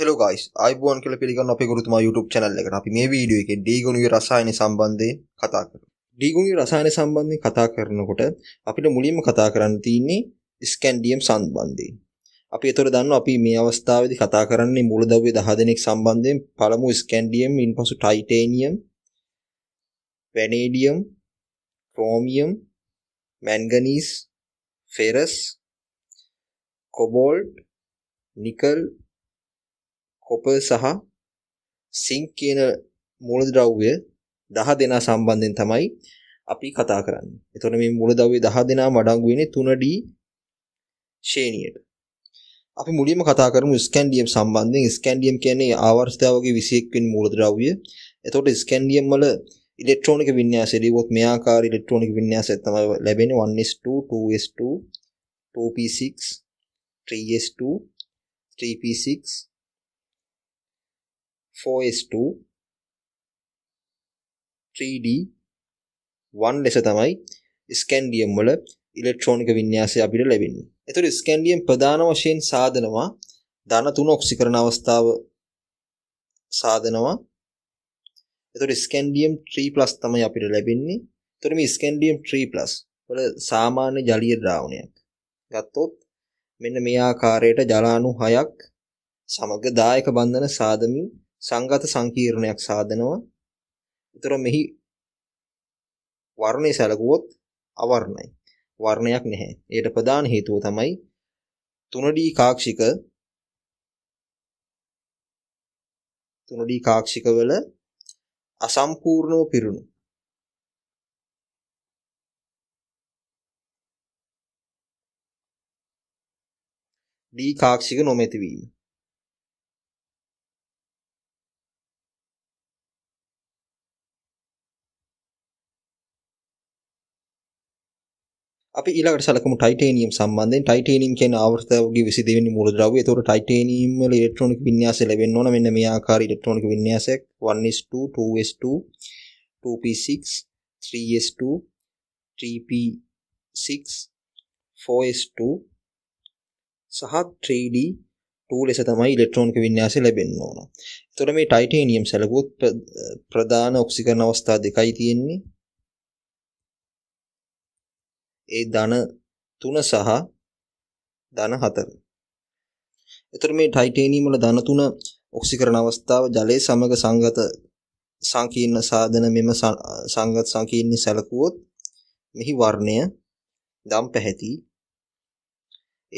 Hello guys අයිබෝන් කියලා පිළිගන්න අපේ ගුරුතුමා YouTube channel එකට අපි මේ වීඩියෝ එකේ ඩීගුණුවේ රසායන සම්බන්ධයෙන් කතා කරමු. ඩීගුණුවේ රසායන සම්බන්ධයෙන් කතා කරනකොට අපිට මුලින්ම කතා කරන්න තියෙන්නේ ස්කැන්ඩියම් සම්බන්ධයෙන්. අපි ඒතර දන්නවා අපි මේ අවස්ථාවේදී කතා කරන්නේ මූලද්‍රව්‍ය 10 දෙනෙක් සම්බන්ධයෙන් පළමු ස්කැන්ඩියම් ඉන්පසු titanium vanadium chromium manganese ferrous cobalt nickel copper සහ සිංක් කියන මූලද්‍රව්‍ය 10 දෙනා සම්බන්ධයෙන් තමයි අපි කතා කරන්නේ. එතකොට මේ මූලද්‍රව්‍ය 10 දෙනාම අඩංගු වෙන්නේ 3D ශ්‍රේණියට. අපි මුලින්ම කතා කරමු ස්කැන්ඩියම් සම්බන්ධයෙන්. ස්කැන්ඩියම් කියන්නේ ආවර්ෂතාවකේ 21 වෙනි මූලද්‍රව්‍ය. එතකොට ස්කැන්ඩියම් වල ඉලෙක්ට්‍රොනික වින්‍යාසය ලියුවොත් මේ ආකාරයේ ඉලෙක්ට්‍රොනික වින්‍යාසය තමයි ලැබෙන්නේ 1s2, 2s2, 2p6, 3s2, 3p6 4s2 3d 1 ලෙස තමයි ස්කැන්ඩියම් වල ඉලෙක්ට්‍රෝනික වින්‍යාසය අපිට ලැබෙන්නේ. ඒතර ස්කැන්ඩියම් ප්‍රධාන වශයෙන් සාදනවා ධන 3 ඔක්සීකරණ අවස්ථාව සාදනවා. ඒතර ස්කැන්ඩියම් 3+ තමයි අපිට ලැබෙන්නේ. ඒතර මේ ස්කැන්ඩියම් 3+ වල සාමාන්‍ය ජලීය ද්‍රාවණයක්. ගත්තොත් මෙන්න මේ ආකාරයට ජලාණු 6ක් සමග දායක බන්ධන සාදමින් සංගත සංකීර්ණයක් සාදනවා. ඒතර මෙහි වර්ණේ සැලකුවොත් අවර්ණයි. වර්ණයක් නැහැ. ඒට ප්‍රධාන හේතුව තමයි 3D කාක්ෂික 3D කාක්ෂික වල අසම්පූර්ණව පිරුණු දී කාක්ෂික නොමැති වීම අපි ඊළඟට සැලකමු ටයිටේනියම් සම්බන්ධයෙන් ටයිටේනියම් කියන ආවර්තයගේ 22 වෙනි මූලද්‍රව්‍ය. ඒතකොට ටයිටේනියම් වල ඉලෙක්ට්‍රොනික වින්‍යාසය ලැබෙන්න ඕන. මෙන්න මේ ආකාරي ඉලෙක්ට්‍රොනික වින්‍යාසයක් 1s2, 2s2, 2p6, 3s2, 3p6, 4s2 සහ 3d 2 ලෙස තමයි ඉලෙක්ට්‍රොනික වින්‍යාසය ලැබෙන්න ඕන. එතකොට මේ ටයිටේනියම් සැලකුවොත් ප්‍රධාන ඔක්සිකරණ අවස්ථා දෙකයි තියෙන්නේ. ඒ ධන 3 සහ ධන 4. එතකොට මේ ටයිටේනියම් වල ධන 3 ඔක්සීකරණ අවස්ථාව ජලයේ සමග සංගත සංකීර්ණ සාධන මෙම සංගත සංකීර්ණ සැලකුවොත් මෙහි වර්ණය දම් පැහැති.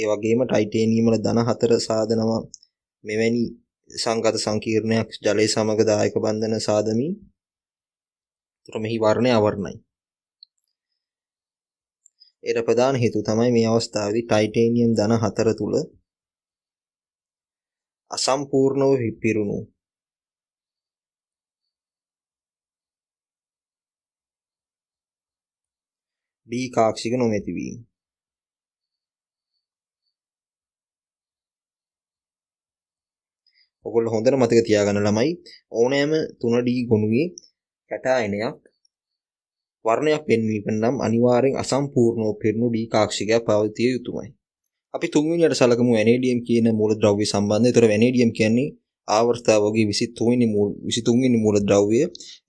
ඒ වගේම ටයිටේනියම් වල ධන 4 සාධනම මෙවැනි සංගත සංකීර්ණයක් ජලයේ සමග දායක බන්ධන සාදමින් තුර මෙහි වර්ණය අවර්ණයි. ඒට ප්‍රධාන හේතුව තමයි මේ අවස්ථාවේදී ටයිටේනියම් ධන හතර තුල අසම්පූර්ණව පිරුණු B කාක්ෂික නොමැති වීම ඔගොල්ලෝ හොඳට මතක තියාගන්න ළමයි ඕනෑම 3D ගුණුවේ කැටායනයක් වර්ණයක් පෙන්වීම නම් අනිවාර්යෙන් අසම්පූර්ණව පිරුණු ඩී කාක්ෂිකයක් පාවිතිය යුතුමයි. අපි තුන්වෙනියට සලකමු වැනේඩියම් කියන මූලද්‍රව්‍ය සම්බන්ධව. ඒතර වැනේඩියම් කියන්නේ ආවර්තාවගේ 23 වෙනි මූල 23 වෙනි මූලද්‍රව්‍ය.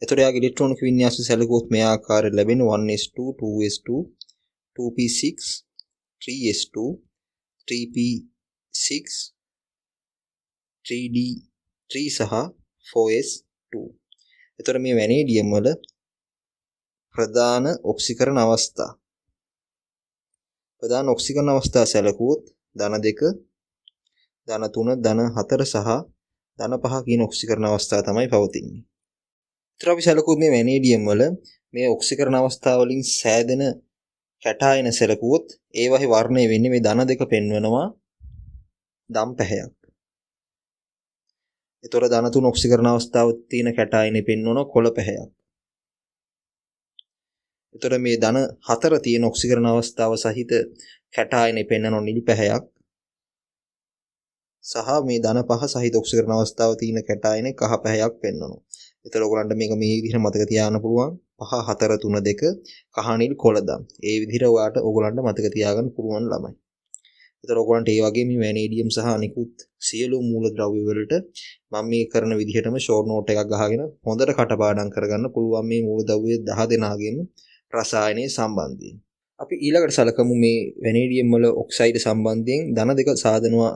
ඒතර යාගේ ඉලෙක්ට්‍රෝනික වින්‍යාසය සැලකුවොත් මේ ආකාරය ලැබෙන 1s2, 2s2, 2p6, 3s2, 3p6, 3d3 සහ 4s2. ඒතර මේ වැනේඩියම් වල ප්‍රධාන ඔක්සිකරණ අවස්ථා ප්‍රධාන ඔක්සිකරණ අවස්ථා සැලකුවොත් ධන 2 ධන 3 ධන 4 සහ ධන 5 කියන ඔක්සිකරණ අවස්ථා තමයි පවතින්නේ. ඊට අපි සැලකුවොත් මේ වැනේඩියම් වල මේ ඔක්සිකරණ අවස්ථා වලින් සෑදෙන කැටායන සැලකුවොත් ඒවාහි වර්ණය වෙන්නේ මේ ධන 2 පෙන්වනවා දම් පැහැයක්. ඒතොර ධන 3 ඔක්සිකරණ අවස්ථාව තියෙන කැටායනේ පෙන්වන කොළ පැහැයක්. එතකොට මේ ධන හතර තියෙන ඔක්සිකරණ අවස්ථාව සහිත කැටායනේ පෙන්වන නිල් පැහැයක් සහ මේ ධන පහ සහිත ඔක්සිකරණ අවස්ථාව තියෙන කැටායනේ කහ පැහැයක් පෙන්වනවා. එතකොට ඔයගලන්ට මේක මේ විදිහට මතක තියාගන්න පුළුවන්. පහ හතර තුන දෙක කහ නිල් කොළදම්. ඒ විදිහට ඔයාට ඔයගලන්ට මතක තියාගන්න පුළුවන් ළමයි. එතකොට ඔයගලන්ට ඒ වගේ මේ වැනේඩියම් සහ අනිකුත් සියලු මූලද්‍රව්‍ය වලට මම මේ කරන විදිහටම ෂෝට් නෝට් එකක් ගහගෙන හොඳට කටපාඩම් කරගන්න පුළුවන් මේ මූලද්‍රව්‍ය 10 දෙනාගෙම රසායනයේ සම්බන්ධයෙන්. අපි ඊළඟට සලකමු මේ වැනේඩියම් වල ඔක්සයිඩ් සම්බන්ධයෙන් ධන දෙක සාදනවා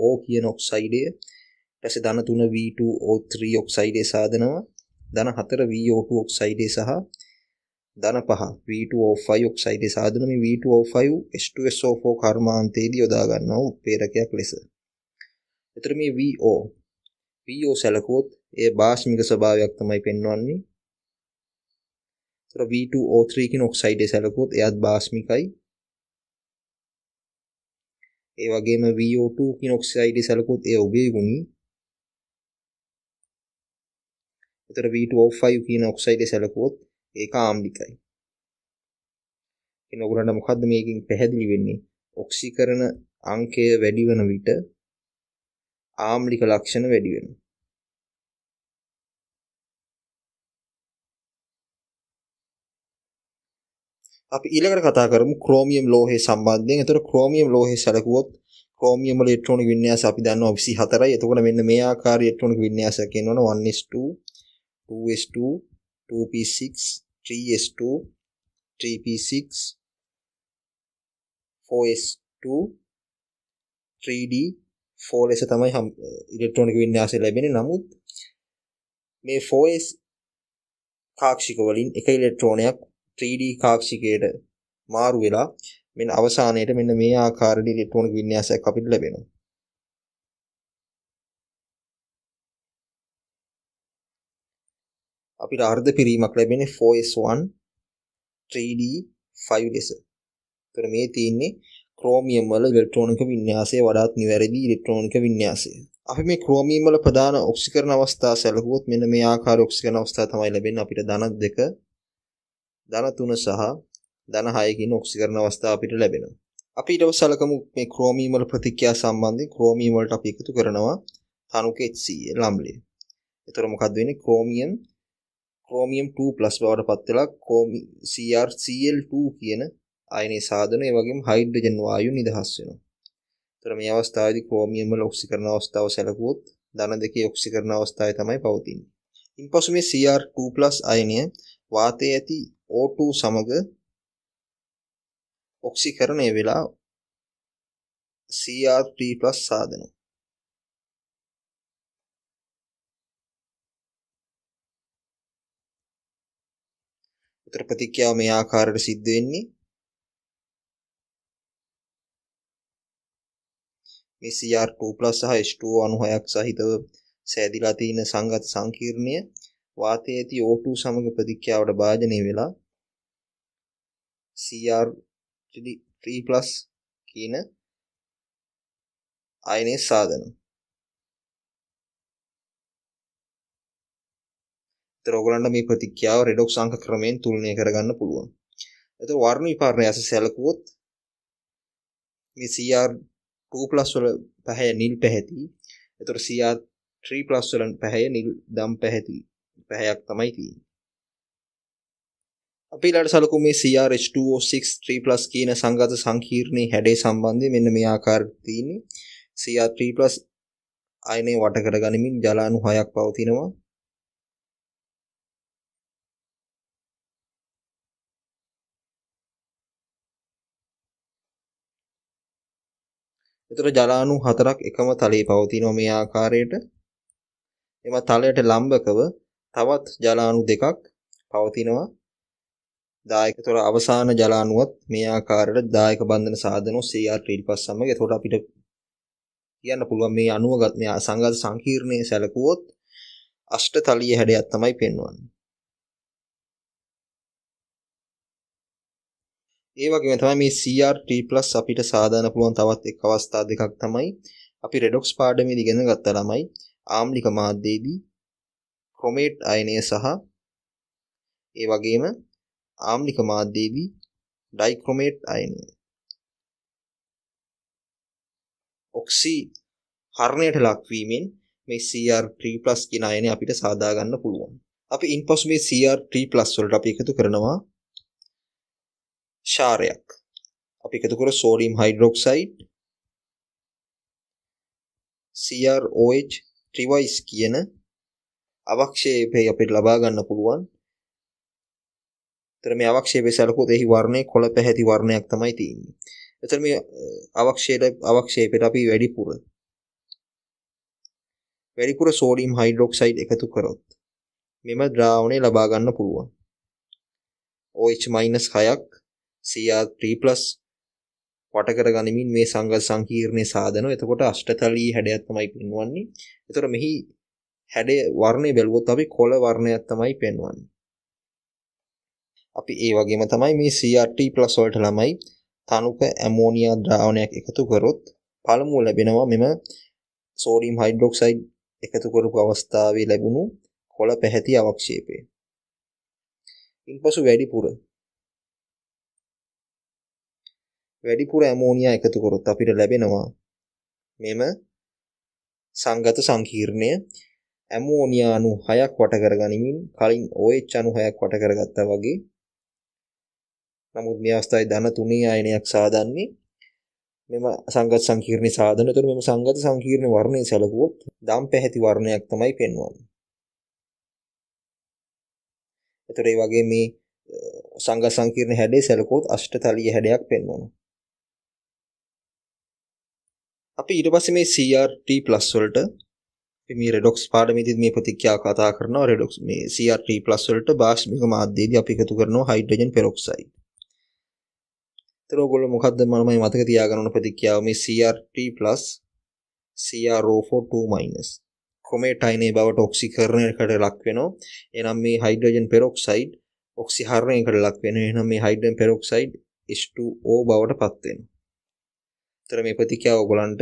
VO කියන ඔක්සයිඩය. ඊට පස්සේ ධන 3 V2O3 ඔක්සයිඩය සාදනවා. ධන 4 VO2 ඔක්සයිඩය සහ ධන 5 V2O5 ඔක්සයිඩය සාදන මේ V2O5 H2SO4 කර්මාන්තයේදී යොදා ගන්නා උත්පේරකයක් ලෙස. එතකොට මේ VO VO සැලකුවොත් ඒ බාස්මික ස්වභාවයක් තමයි පෙන්වන්නේ. V2O3 කියන ඔක්සයිඩය සැලකුවොත් එයත් බාස්මිකයි ඒ වගේම VO2 කියන ඔක්සයිඩය සැලකුවොත් එය උභයගුණී. ඒතර V2O5 කියන ඔක්සයිඩය සැලකුවොත් ඒක ආම්ලිකයි. ඉතින් ඔයගොල්ලන්ට මොකද්ද මේකෙන් පැහැදිලි වෙන්නේ? ඔක්සීකරණ අංකය වැඩි වෙන විට ආම්ලික ලක්ෂණ වැඩි වෙනවා. අපි ඊළඟට කතා කරමු ක්‍රෝමියම් ලෝහය සම්බන්ධයෙන්. ඒතර ක්‍රෝමියම් ලෝහය සැලකුවොත් ක්‍රෝමියම් වල ඉලෙක්ට්‍රොනික වින්‍යාස අපි දන්නවා 24යි. එතකොට මෙන්න මේ ආකාරයේ ඉලෙක්ට්‍රොනික වින්‍යාසයක් එනවන 1s2, 2s2, 2p6, 3s2, 3p6, 4s2, 3d 4 ලෙස තමයි ඉලෙක්ට්‍රොනික වින්‍යාසය ලැබෙන්නේ. නමුත් මේ 4s පාක්ෂික වලින් එක ඉලෙක්ට්‍රෝනයක් 3D කාක්ෂිකයට මාරු වෙලා මෙන්න අවසානයේට මෙන්න මේ ආකාරයට ඉලෙක්ට්‍රොනික වින්‍යාසයක් අපිට ලැබෙනවා. අපිට අර්ධ පිරීමක් ලැබෙන්නේ 4S1 3D 5 ලෙස. ඒතර මේ තියෙන්නේ ක්‍රෝමියම් වල ඉලෙක්ට්‍රොනික වින්‍යාසයේ වඩාත් නිවැරදි ඉලෙක්ට්‍රොනික වින්‍යාසය. අපි මේ ක්‍රෝමියම් වල ප්‍රධාන ඔක්සිකරණ අවස්ථා සැලකුවොත් මෙන්න මේ ආකාරයේ ඔක්සිකරණ අවස්ථා තමයි ලැබෙන්නේ අපිට ධන 2 ධන 3 සහ ධන 6 කියන ඔක්සිකරණ අවස්ථා අපිට ලැබෙනවා. අපි ඊට පස්සේ සලකමු මේ ක්‍රෝමීම් වල ප්‍රතික්‍රියා සම්බන්ධයෙන් ක්‍රෝමීම් වලට අපි එකතු කරනවා තනුක HCl ලම්ලය. එතකොට මොකද්ද වෙන්නේ? ක්‍රෝමියම් ක්‍රෝමියම් 2+ බවට පත් වෙලා CrCl2 කියන අයනේ සාධන ඒ වගේම හයිඩ්‍රජන් වායු නිදහස් වෙනවා. එතකොට මේ අවස්ථාවේදී ක්‍රෝමියම් වල ඔක්සිකරණ අවස්ථාව සැලකුවොත් ධන දෙකේ ඔක්සිකරණ අවස්ථාවේ තමයි පවතින්නේ. ඉන්පසු මේ Cr2+ අයනය වාතයේ ඇති O2 සමග ඔක්සීකරණය වෙලා Cr3+ සාදනවා. උතර ප්‍රතික්‍රියාව මේ ආකාරයට සිද්ධ වෙන්නේ මේ Cr2+ සහ H2O අණු හයක් සහිතව සෑදිලා තියෙන සංගත සංකීර්ණය වාතයේ ඇති O2 සමග ප්‍රතික්‍රියාවට භාජනය වෙලා Cr3+ කියන අයනය සාදනවා. ඒතර ඔයගලන්ට මේ ප්‍රතික්‍රියාව රෙඩොක්ස් අංක ක්‍රමයෙන් තුලනය කරගන්න පුළුවන්. ඒතර වර්ණ විපර්ණය ඇස සැලකුවොත් මේ Cr2+ වල පැහැය නිල් පැහැති. ඒතර Cr3+ වල පැහැය නිල් දම් පැහැති පැහැයක් තමයි තියෙන්නේ. අපි ඊළඟට සලකමු මේ CrH2O6 කියන සංගත සංකීර්ණයේ හැඩය සම්බන්ධයෙන් මෙන්න මේ ආකාරයට තියෙන්නේ. Cr3+ අයනය වට කරගනිමින් ජල අණු 6ක් පවතිනවා. එතකොට ජලාණු හතරක් එකම තලයේ පවතිනවා මේ ආකාරයට. එම තලයට ලම්බකව තවත් ජලාණු දෙකක් පවතිනවා. දායක තොර අවසාන ජලාණුවත් මේ ආකාරයට දායක බන්ධන සාධනෝ CR ඊටපස් සමග එතකොට අපිට කියන්න පුළුවන් මේ අණුවගත් මේ සංගත සංකීර්ණයේ සැලකුවොත් අෂ්ටතලීය හැඩයක් තමයි පෙන්වන්නේ. ඒ වගේම තමයි මේ CRT+ අපිට සාධාරණ පුළුවන් තවත් එක් අවස්ථා දෙකක් තමයි අපි රෙඩොක්ස් පාඩමේදී ඉගෙන ගත්ත ළමයි ආම්ලික මාධ්‍යයේදී ක්‍රොමේට් අයනය සහ ඒ වගේම ආම්ලික මාධ්‍යයේදී ඩයික්‍රොමේට් අයනය ඔක්සි හරණයට ලක්වීමෙන් මේ CR3+ කියන අයනය අපිට සාදා ගන්න පුළුවන්. අපි ඉන්පසු මේ CR3+ වලට අපි එකතු කරනවා ෂාරයක්. අපි එකතු කර සෝඩියම් හයිඩ්‍රොක්සයිඩ් CrOH 3 කියන අවක්ෂේපේ අපිට ලබා ගන්න පුළුවන්. ඒතර මේ අවක්ෂේපේ සලකුවොත් එහි වර්ණය කොළ පැහැති වර්ණයක් තමයි තියෙන්නේ. ඒතර මේ අවක්ෂේපයට අවක්ෂේපයට අපි වැඩිපුර වැඩිපුර සෝඩියම් හයිඩ්‍රොක්සයිඩ් එකතු කරොත් මෙම ද්‍රාවණය ලබා ගන්න පුළුවන්. OH- 6ක් Cr3+ වට කර ගනිමින් මේ සංගත සංකීර්ණයේ සාධනව. එතකොට අෂ්ටතලී හැඩයක් තමයි පින්වන්නේ. එතකොට මෙහි හැඩය වර්ණය බැලුවොත් අපි කොළ වර්ණයක් තමයි පෙන්වන්නේ. අපි ඒ වගේම තමයි මේ CRT+ වලට ළමයි තනුක ඇමෝනියා ද්‍රාවණයක් එකතු කරොත් පළමුව ලැබෙනවා මෙම සෝඩියම් හයිඩ්‍රොක්සයිඩ් එකතු කරපු අවස්ථාවේ ලැබුණු කොළ පැහැති අවක්ෂේපය. ඉන්පසු වැඩිපුර වැඩිපුර ඇමෝනියා එකතු කරොත් අපිට ලැබෙනවා මෙම සංගත සංකීර්ණය ඇමෝනියා අණු 6ක් වට කරගනිමින් කලින් OH අණු 6ක් වට කරගත්තා වගේ නමුත් මේ අවස්ථාවේ ධන තුනේ අයනයක් සාදන්නේ මෙම සංගත සංකීර්ණ සාධන. එතකොට මෙම සංගත සංකීර්ණ වර්ණය සැලකුවොත් දම් පැහැති වර්ණයක් තමයි පෙන්වන්නේ. එතකොට ඒ වගේ මේ සංගත සංකීර්ණ හැඩේ සැලකුවොත් අෂ්ටතලීය හැඩයක් පෙන්වනවා. අපි ඊට පස්සේ මේ CRT+ වලට මේ රෙඩොක්ස් පාඩමේදීත් මේ ප්‍රතික්‍රියා කතා කරනවා රෙඩොක්ස් මේ CR3+ වලට බාෂ්පික මාධ්‍යයේදී අපි එකතු කරනවා හයිඩ්‍රජන් පෙරොක්සයිඩ්. ඒතර ඔයගොල්ලෝ මොකද්ද මමයි මතක තියාගන්න ඕන ප්‍රතික්‍රියාව මේ CR3+ CrO42- කොමේටයිනේ බවට ඔක්සිකරණයකට ලක් වෙනවා. එහෙනම් මේ හයිඩ්‍රජන් පෙරොක්සයිඩ් ඔක්සිහරණයකට ලක් වෙනවා. එහෙනම් මේ හයිඩ්‍රජන් පෙරොක්සයිඩ් H2O බවට පත් වෙනවා. ඒතර මේ ප්‍රතික්‍රියාව ඔයගලන්ට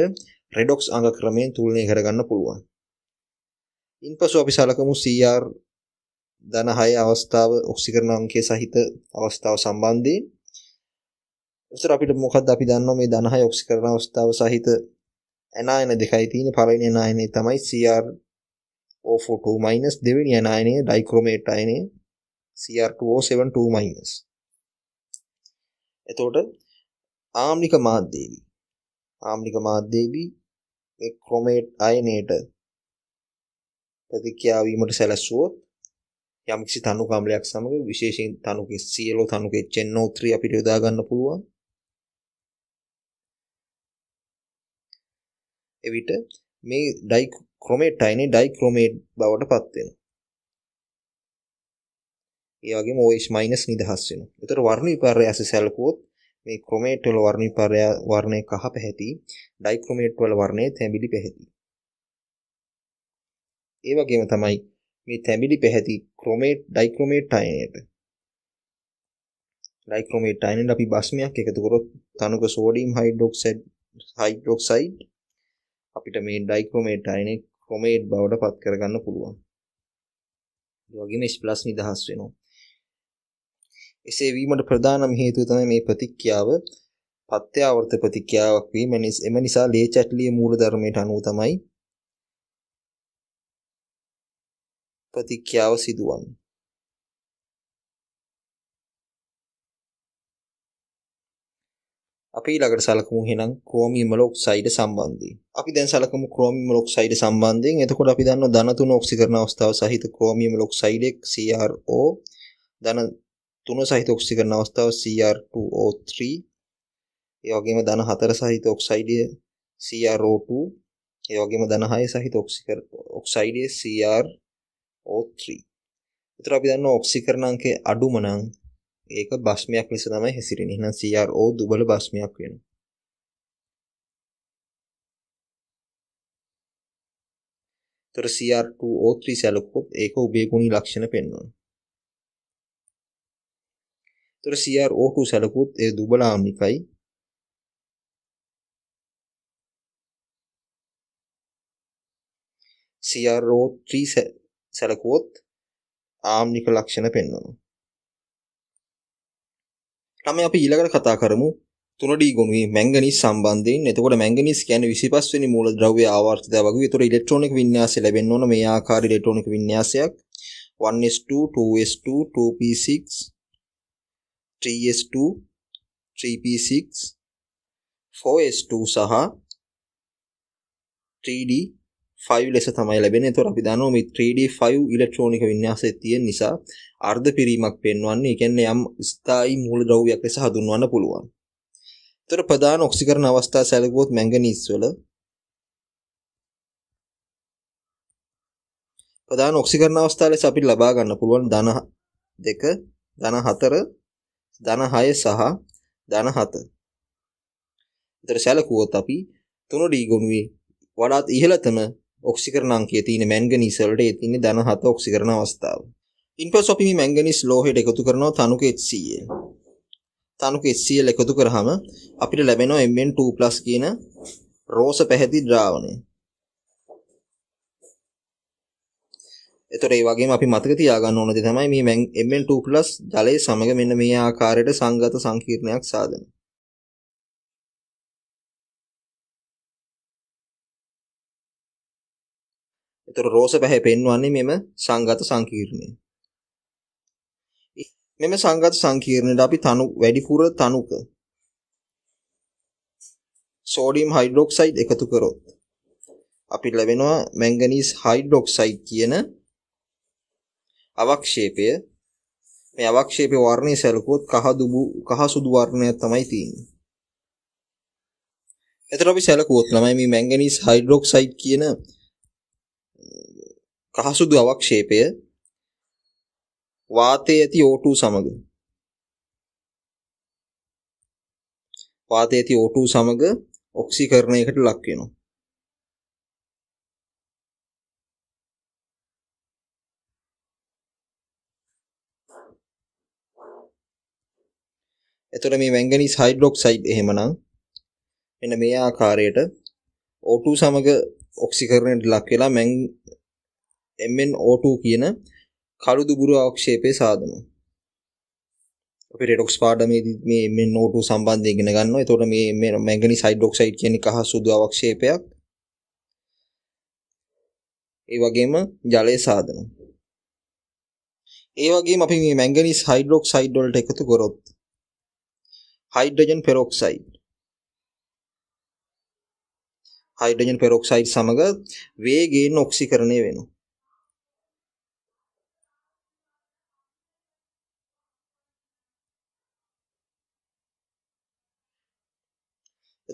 රෙඩොක්ස් අංග ක්‍රමයෙන් තුලනය කරගන්න පුළුවන්. ඉන්පසු අපි සලකමු CR ධන 6 අවස්ථාව ඔක්සිකරණ අංකය සහිත අවස්ථාව සම්බන්ධයෙන් ඉතින් අපිට මොකද්ද අපි දන්නවා මේ ධන 6 ඔක්සිකරණ අවස්ථාව සහිත ඇනායන දෙකයි තියෙන්නේ පළවෙනි ඇනායනය තමයි CR O42- දෙවෙනි ඇනායනය ඩයික්‍රොමේට් අයනය CR2O72- එතකොට ආම්නික මාධ්‍යයේදී ආම්නික මාධ්‍යයේදී මේ ක්‍රොමේට් අයනයට ප්‍රතික්‍රියා වීමට සැලැස්සුවොත් යම්කිසි තනු කම්ලයක් සමග විශේෂයෙන් තනුකෙ සියලෝ තනුකෙ HNO3 අපිට යොදා ගන්න පුළුවන්. එවිට මේ ඩයික්‍රොමේටයිනේ ඩයික්‍රොමේට් බවට පත් වෙනවා. ඒ වගේම OH- නිදහස් වෙනවා. ඒතර වර්ණ විපර්යාස සැලකුවොත් මේ ක්‍රොමේට් වල වර්ණ විපර්යා වර්ණය කහ පැහැති, ඩයික්‍රොමේට් වල වර්ණය තැඹිලි පැහැති. ඒ වගේම තමයි මේ තැඹිලි පැහැති ක්‍රොමේට් ඩයික්‍රොමේට් අයනයට ඩයික්‍රොමේට් අයනයට අපි බස්මයක් එකතු කරොත් තනුක සෝඩියම් හයිඩ්‍රොක්සයිඩ් හයිඩ්‍රොක්සයිඩ් අපිට මේ ඩයික්‍රොමේට් අයනේ ක්‍රොමේට් බවට පත් කරගන්න පුළුවන්. ඒ වගේම S+ නිදහස් වෙනවා. එසේ වීමට ප්‍රධානම හේතුව තමයි මේ ප්‍රතික්‍රියාව පත්‍යාවර්ත ප්‍රතික්‍රියාවක් වීම. එම නිසා ලේ චැට්ලියේ මූලධර්මයට අනුව තමයි ප්‍රතික්‍රියාව සිදුවන්නේ අපි ඊළඟට සලකමු එහෙනම් ක්‍රෝමියම් ඔක්සයිඩ් සම්බන්ධයෙන්. අපි දැන් සලකමු ක්‍රෝමියම් ඔක්සයිඩ් සම්බන්ධයෙන්. එතකොට අපි දන්නවා ධන තුන ඔක්සීකරණ අවස්ථාව සහිත ක්‍රෝමියම් ඔක්සයිඩ් එක් CrO ධන තුන සහිත ඔක්සීකරණ අවස්ථාව Cr2O3 ඒ වගේම ධන හතර සහිත ඔක්සයිඩය CrO2 ඒ වගේම ධන හය සහිත ඔක්සීකරණ ඔක්සයිඩය Cr O3 එතකොට අපි දන්නවා ඔක්සිකරණ අංකය අඩුම නම් ඒක භස්මයක් ලෙස තමයි හැසිරෙන්නේ. එහෙනම් CrO දුබල භස්මයක් වෙනවා. එතකොට CR2O3 සැලකුවොත් ඒක උභය ගුණී ලක්ෂණ පෙන්වනවා. එතකොට CrO2 සැලකුවොත් ඒ දුබල ආම්නිකයි. CrO3 සැලකුවොත් ආම්නික ලක්ෂණ පෙන්වනවා. ළමයි අපි ඊළඟට කතා කරමු 3D ගුණුවේ මැංගනීස් සම්බන්ධයෙන්. එතකොට මැංගනීස් කියන්නේ 25 වෙනි මූලද්‍රව්‍ය ආවර්තිතය වගේ. ඒතර ඉලෙක්ට්‍රොනික වින්‍යාසය ලැබෙන්න ඕන මේ ආකාරයේ ඉලෙක්ට්‍රොනික වින්‍යාසයක් 1s2, 2s2, 2p6, 3s2, 3p6, 4s2 සහ 3d 5 ලෙස තමයි ලැබෙන්නේ. ඒතකොට අපි දන්නවා මේ 3D5 ඉලෙක්ට්‍රොනික වින්‍යාසයේ තියෙන නිසා අර්ධ පිරීමක් පෙන්වන්නේ. ඒ කියන්නේ යම් ස්ථායී මූලද්‍රව්‍යයක් ලෙස හඳුන්වන්න පුළුවන්. ඒතකොට ප්‍රධාන ඔක්සිකරණ අවස්ථා සැලකුවොත් මැංගනීස් වල ප්‍රධාන ඔක්සිකරණ අවස්ථා ලෙස අපිට ලබා ගන්න පුළුවන් ධන 2, ධන 4, ධන 6 සහ ධන 7. ඒතර සැලකුවොත් අපි 3D ගුණුවේ වඩාත් ඉහළතම ඔක්සිකරණ අංකයේ තියෙන මැංගනීස් වලට ඒ තියෙන්නේ ධන 7 ඔක්සිකරණ අවස්ථාව. ඉන්පසු අපි මේ මැංගනීස් ලෝහයට එකතු කරනවා තනුක HCl. තනුක HCl එකතු කරාම අපිට ලැබෙනවා Mn2+ කියන රෝස පැහැති ද්‍රාවණය. එතකොට ඒ වගේම අපි මතක තියාගන්න ඕන දේ තමයි මේ Mn2+ ජලයේ සමග මෙන්න මේ ආකාරයට සංගත සංකීර්ණයක් සාදන. ඒතර රෝස පැහැ පෙන්වන්නේ මෙම සංගත සංකීර්ණය. මෙම සංගත සංකීර්ණයට අපි තනු වැඩිපුර තනුක සෝඩියම් හයිඩ්‍රොක්සයිඩ් එකතු කරොත් අපිට ලැබෙනවා මැංගනීස් හයිඩ්‍රොක්සයිඩ් කියන අවක්ෂේපය මේ අවක්ෂේපේ වර්ණය සැලකුවොත් කහ දුබු කහ සුදු වර්ණය තමයි තියෙන්නේ. එතකොට අපි සැලකුවොත් ළමයි මේ මැංගනීස් හයිඩ්‍රොක්සයිඩ් කියන කහසුදු අවක්ෂේපය වාතයේ ඇති O2 සමග වාතයේ ඇති O2 සමග ඔක්සීකරණයකට ලක් වෙනවා. එතකොට මේ මැංගනීස් හයිඩ්‍රොක්සයිඩ් එහෙමනම් මෙන්න මේ ආකාරයට O2 සමග ඔක්සීකරණයට ලක් වෙලා MnO2 කියන කළු දුබුරු ආක්ෂේපයේ සාධනවා. අපි රෙඩොක්ස් පාඩමේදී මේ MnO2 සම්බන්ධයෙන් ඉගෙන ගන්නවා. එතකොට මේ මැංගනීස් හයිඩ්‍රොක්සයිඩ් කියන කහ සුදු ආක්ෂේපයක්. ඒ වගේම ජලයේ සාධනවා. ඒ වගේම අපි මේ මැංගනීස් හයිඩ්‍රොක්සයිඩ් වලට එකතු කරොත් හයිඩ්‍රජන් පෙරොක්සයිඩ් හයිඩ්‍රජන් පෙරොක්සයිඩ් සමග වේගයෙන් ඔක්සිකරණය වෙනවා.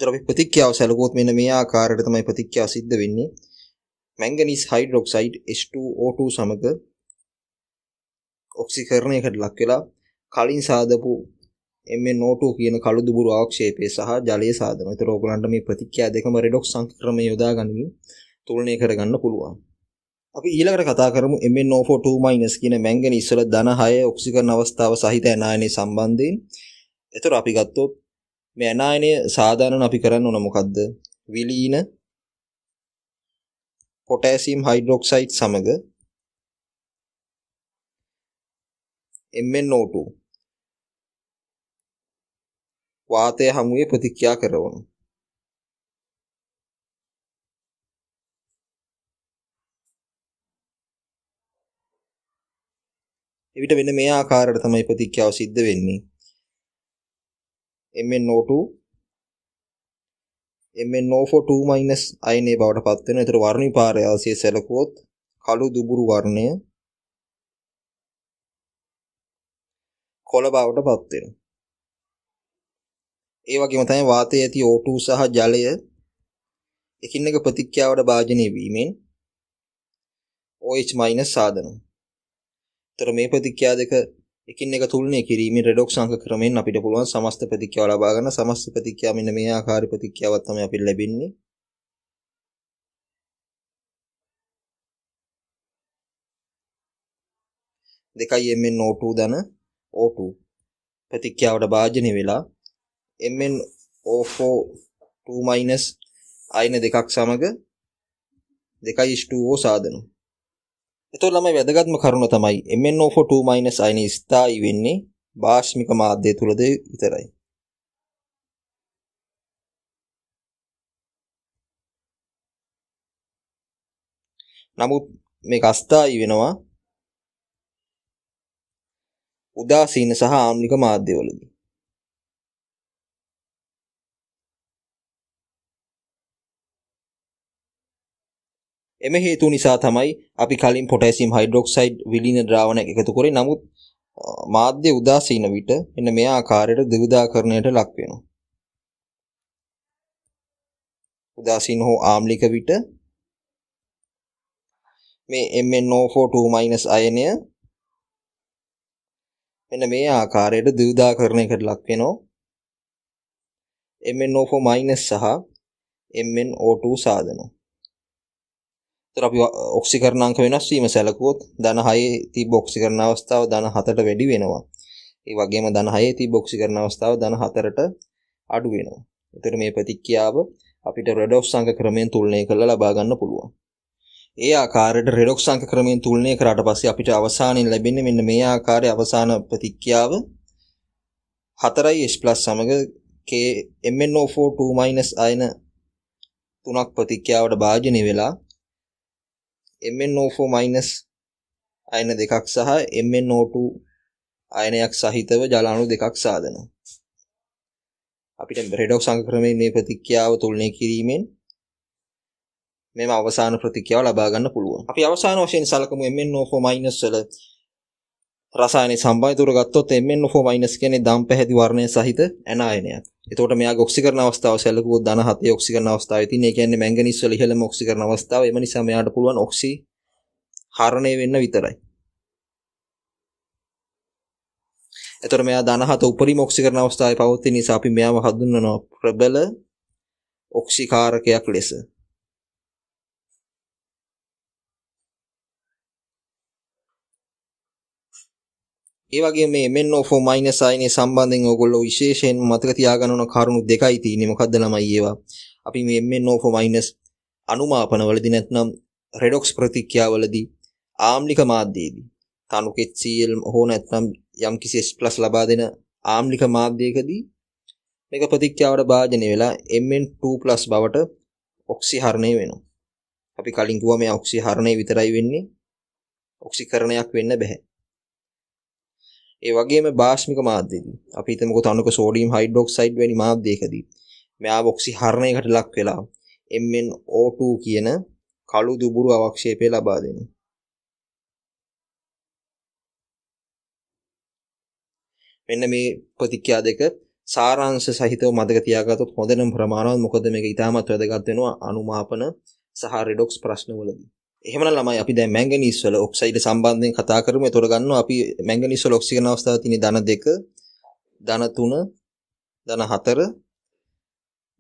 ඒතර අපි ප්‍රතික්‍රියාව සැලකුවොත් මෙන්න මේ ආකාරයට තමයි ප්‍රතික්‍රියාව සිද්ධ වෙන්නේ. මැංගනීස් හයිඩ්‍රොක්සයිඩ් H2O2 සමග ඔක්සිකරණයකට ලක් වෙලා කලින් සාදපු MnO2 කියන කළු දුබුරු ආක්ෂේපය සහ ජලය සාදනවා. ඒතර ඕගලන්ට මේ ප්‍රතික්‍රියා දෙකම රෙඩොක්ස් සංක්‍රමය යොදා ගනිමින් තුලනය කරගන්න පුළුවන්. අපි ඊළඟට කතා කරමු MnO42- කියන මැංගනීස් වල ධන 6 ඔක්සිකරණ අවස්ථාව සහිත ඇනායනයේ සම්බන්ධයෙන්. ඒතර අපි ගත්තොත් මේ අනායනය සාධාරණ අපි කරන්න ඕන මොකද්ද? විලීන පොටෑසියම් හයිඩ්‍රොක්සයිඩ් සමග MnO2 වාතය හමුවේ ප්‍රතික්‍රියා කරවනු. එවිට වෙන මේ ආකාරයට තමයි ප්‍රතික්‍රියාව සිද්ධ වෙන්නේ. MnO2 MnO4 2- අයනය බවට පත් වෙනවා. ඒතර වර්ණ විපාරය ආසිය සැලකුවොත් කළු දුඹුරු වර්ණය කොළ බවට පත් වෙනවා. ඒ වගේම තමයි වාතයේ ඇති O2 සහ ජලය එකින් එක ප්‍රතික්‍රියාවට භාජනය වීමෙන් OH- සාදනවා. ඒතර මේ ප්‍රතික්‍රියා දෙක එකින් එක තුලනය කිරීමෙන් රෙඩොක්ස් අංක ක්‍රමයෙන් අපිට පුළුවන් සමස්ත ප්‍රතික්‍රියාව ලබා ගන්න. සමස්ත ප්‍රතික්‍රියාව මෙන්න මේ ආකාර ප්‍රතික්‍රියාවක් තමයි අපිට ලැබෙන්නේ. දෙකයි MN O2 ධන O2 ප්‍රතික්‍රියාවට භාජනය වෙලා MN O4 2- අයන දෙකක් සමග 2H2O සාදනවා. එතකොට ළමයි වැදගත්ම කරුණ තමයි MnO4 අයනය ස්ථායි වෙන්නේ භාෂ්මික මාධ්‍ය තුලද විතරයි. නමුත් මේක අස්ථායි වෙනවා උදාසීන සහ ආම්ලික මාධ්‍යවලදී. එම හේතු නිසා තමයි අපි කලින් පොටෑසියම් හයිඩ්‍රොක්සයිඩ් විලීන ද්‍රාවණයක් එකතු කරේ. නමුත් මාධ්‍ය උදාසීන විට එන්න මේ ආකාරයට ද්විදාකරණයට ලක් වෙනවා. උදාසීන හෝ ආම්ලික විට මේ MnO42- අයනය මෙන්න මේ ආකාරයට ද්විදාකරණයකට ලක් වෙනවා. MnO4- සහ MnO2 සාධනෝ අපි ඔක්සිකරණාංක වෙනස් වීම සැලකුවොත් ධන 6 තිබ්බ ඔක්සිකරණ අවස්ථාව ධන 7ට වැඩි වෙනවා. ඒ වගේම ධන 6 තිබ්බ ඔක්සිකරණ අවස්ථාව ධන 4ට අඩු වෙනවා. ඒතර මේ ප්‍රතික්‍රියාව අපිට රෙඩොක්ස් අංක ක්‍රමයෙන් තුලනය කරලා ලබා ගන්න පුළුවන්. ඒ ආකාරයට රෙඩොක්ස් අංක ක්‍රමයෙන් තුලනය කරාට පස්සේ අපිට අවසානයේ ලැබෙන්නේ මෙන්න මේ ආකාරයේ අවසාන ප්‍රතික්‍රියාව 4H+ සමග K MnO4 2- අයන තුනක් ප්‍රතික්‍රියාවට භාජනය වෙලා MnO4- අයන දෙකක් සහ MnO2 අයනයක් සහිතව ජලාණු දෙකක් සාදනවා. අපිට රෙඩොක්ස් සංක්‍රමණය මේ ප්‍රතික්‍රියාව තුලනය කිරීමෙන් මෙම අවසාන ප්‍රතික්‍රියාව ලබා ගන්න පුළුවන්. අපි අවසාන වශයෙන් සලකමු MnO4- වල රසායනික සම්බන්ධතාවර ගත්තොත් MnO4- කියන්නේ දම් පැහැති වර්ණය සහිත ඇනායනයක්. එතකොට මෙයාගේ ඔක්සිකරණ අවස්ථාව සැලකුවොත් ධන 7 ඔක්සිකරණ අවස්ථාවේ තියෙන. ඒ කියන්නේ මැංගනීස් වල ඉහළම ඔක්සිකරණ අවස්ථාව. එම නිසා මෙයාට පුළුවන් ඔක්සි හරණය වෙන්න විතරයි. එතකොට මෙයා ධන 7 උපරිම ඔක්සිකරණ අවස්ථාවේ පවතින නිසා අපි මෙයාව හඳුන්වනවා ප්‍රබල ඔක්සිකාරකයක් ලෙස. ඒ වගේම මේ MN of minus i නේ සම්බන්ධයෙන් ඕගොල්ලෝ විශේෂයෙන් මතක තියාගන්න ඕන කරුණු දෙකයි තියෙන්නේ. මොකද්ද ළමයි ඒවා? අපි මේ MN of minus අනුමාපනවලදී නැත්නම් රෙඩොක්ස් ප්‍රතික්‍රියාවලදී ආම්ලික මාධ්‍යයේදී තනුක HCl හෝ නැත්නම් යම්කිසි H+ ලබා දෙන ආම්ලික මාධ්‍යයකදී මේක ප්‍රතික්‍රියාවට භාජනය වෙලා Mn2+ බවට ඔක්සිහරණය වෙනවා. අපි කලින් කිව්වා මේ ඔක්සිහරණය විතරයි වෙන්නේ. ඔක්සිකරණයක් වෙන්න බෑ. ඒ වගේම භාෂ්මික මාධ්‍යදී අපි හිතමුකෝ තනුක සෝඩියම් හයිඩ්‍රොක්සයිඩ් වැනි මාධ්‍යයකදී මෙයා ඔක්සිහරණයකට ලක් වෙලා MnO2 කියන කළු දුබුරු අවක්ෂේපය ලබා දෙනවා. මෙන්න මේ ප්‍රතික්‍රියා දෙක සාරාංශ සහිතව මතක තියාගත්තොත් හොඳම ප්‍රමාණවත් මොකද මේක ඉතාමත් වැදගත් වෙනවා අනුමාපන සහ රෙඩොක්ස් ප්‍රශ්නවලදී. එහෙමනම් ළමයි අපි දැන් මැංගනීස් වල ඔක්සයිඩ් සම්බන්ධයෙන් කතා කරමු. ඒතොර ගන්නවා අපි මැංගනීස් වල ඔක්සිජන් අවස්ථාව තියෙන ධන 2, ධන 3, ධන 4,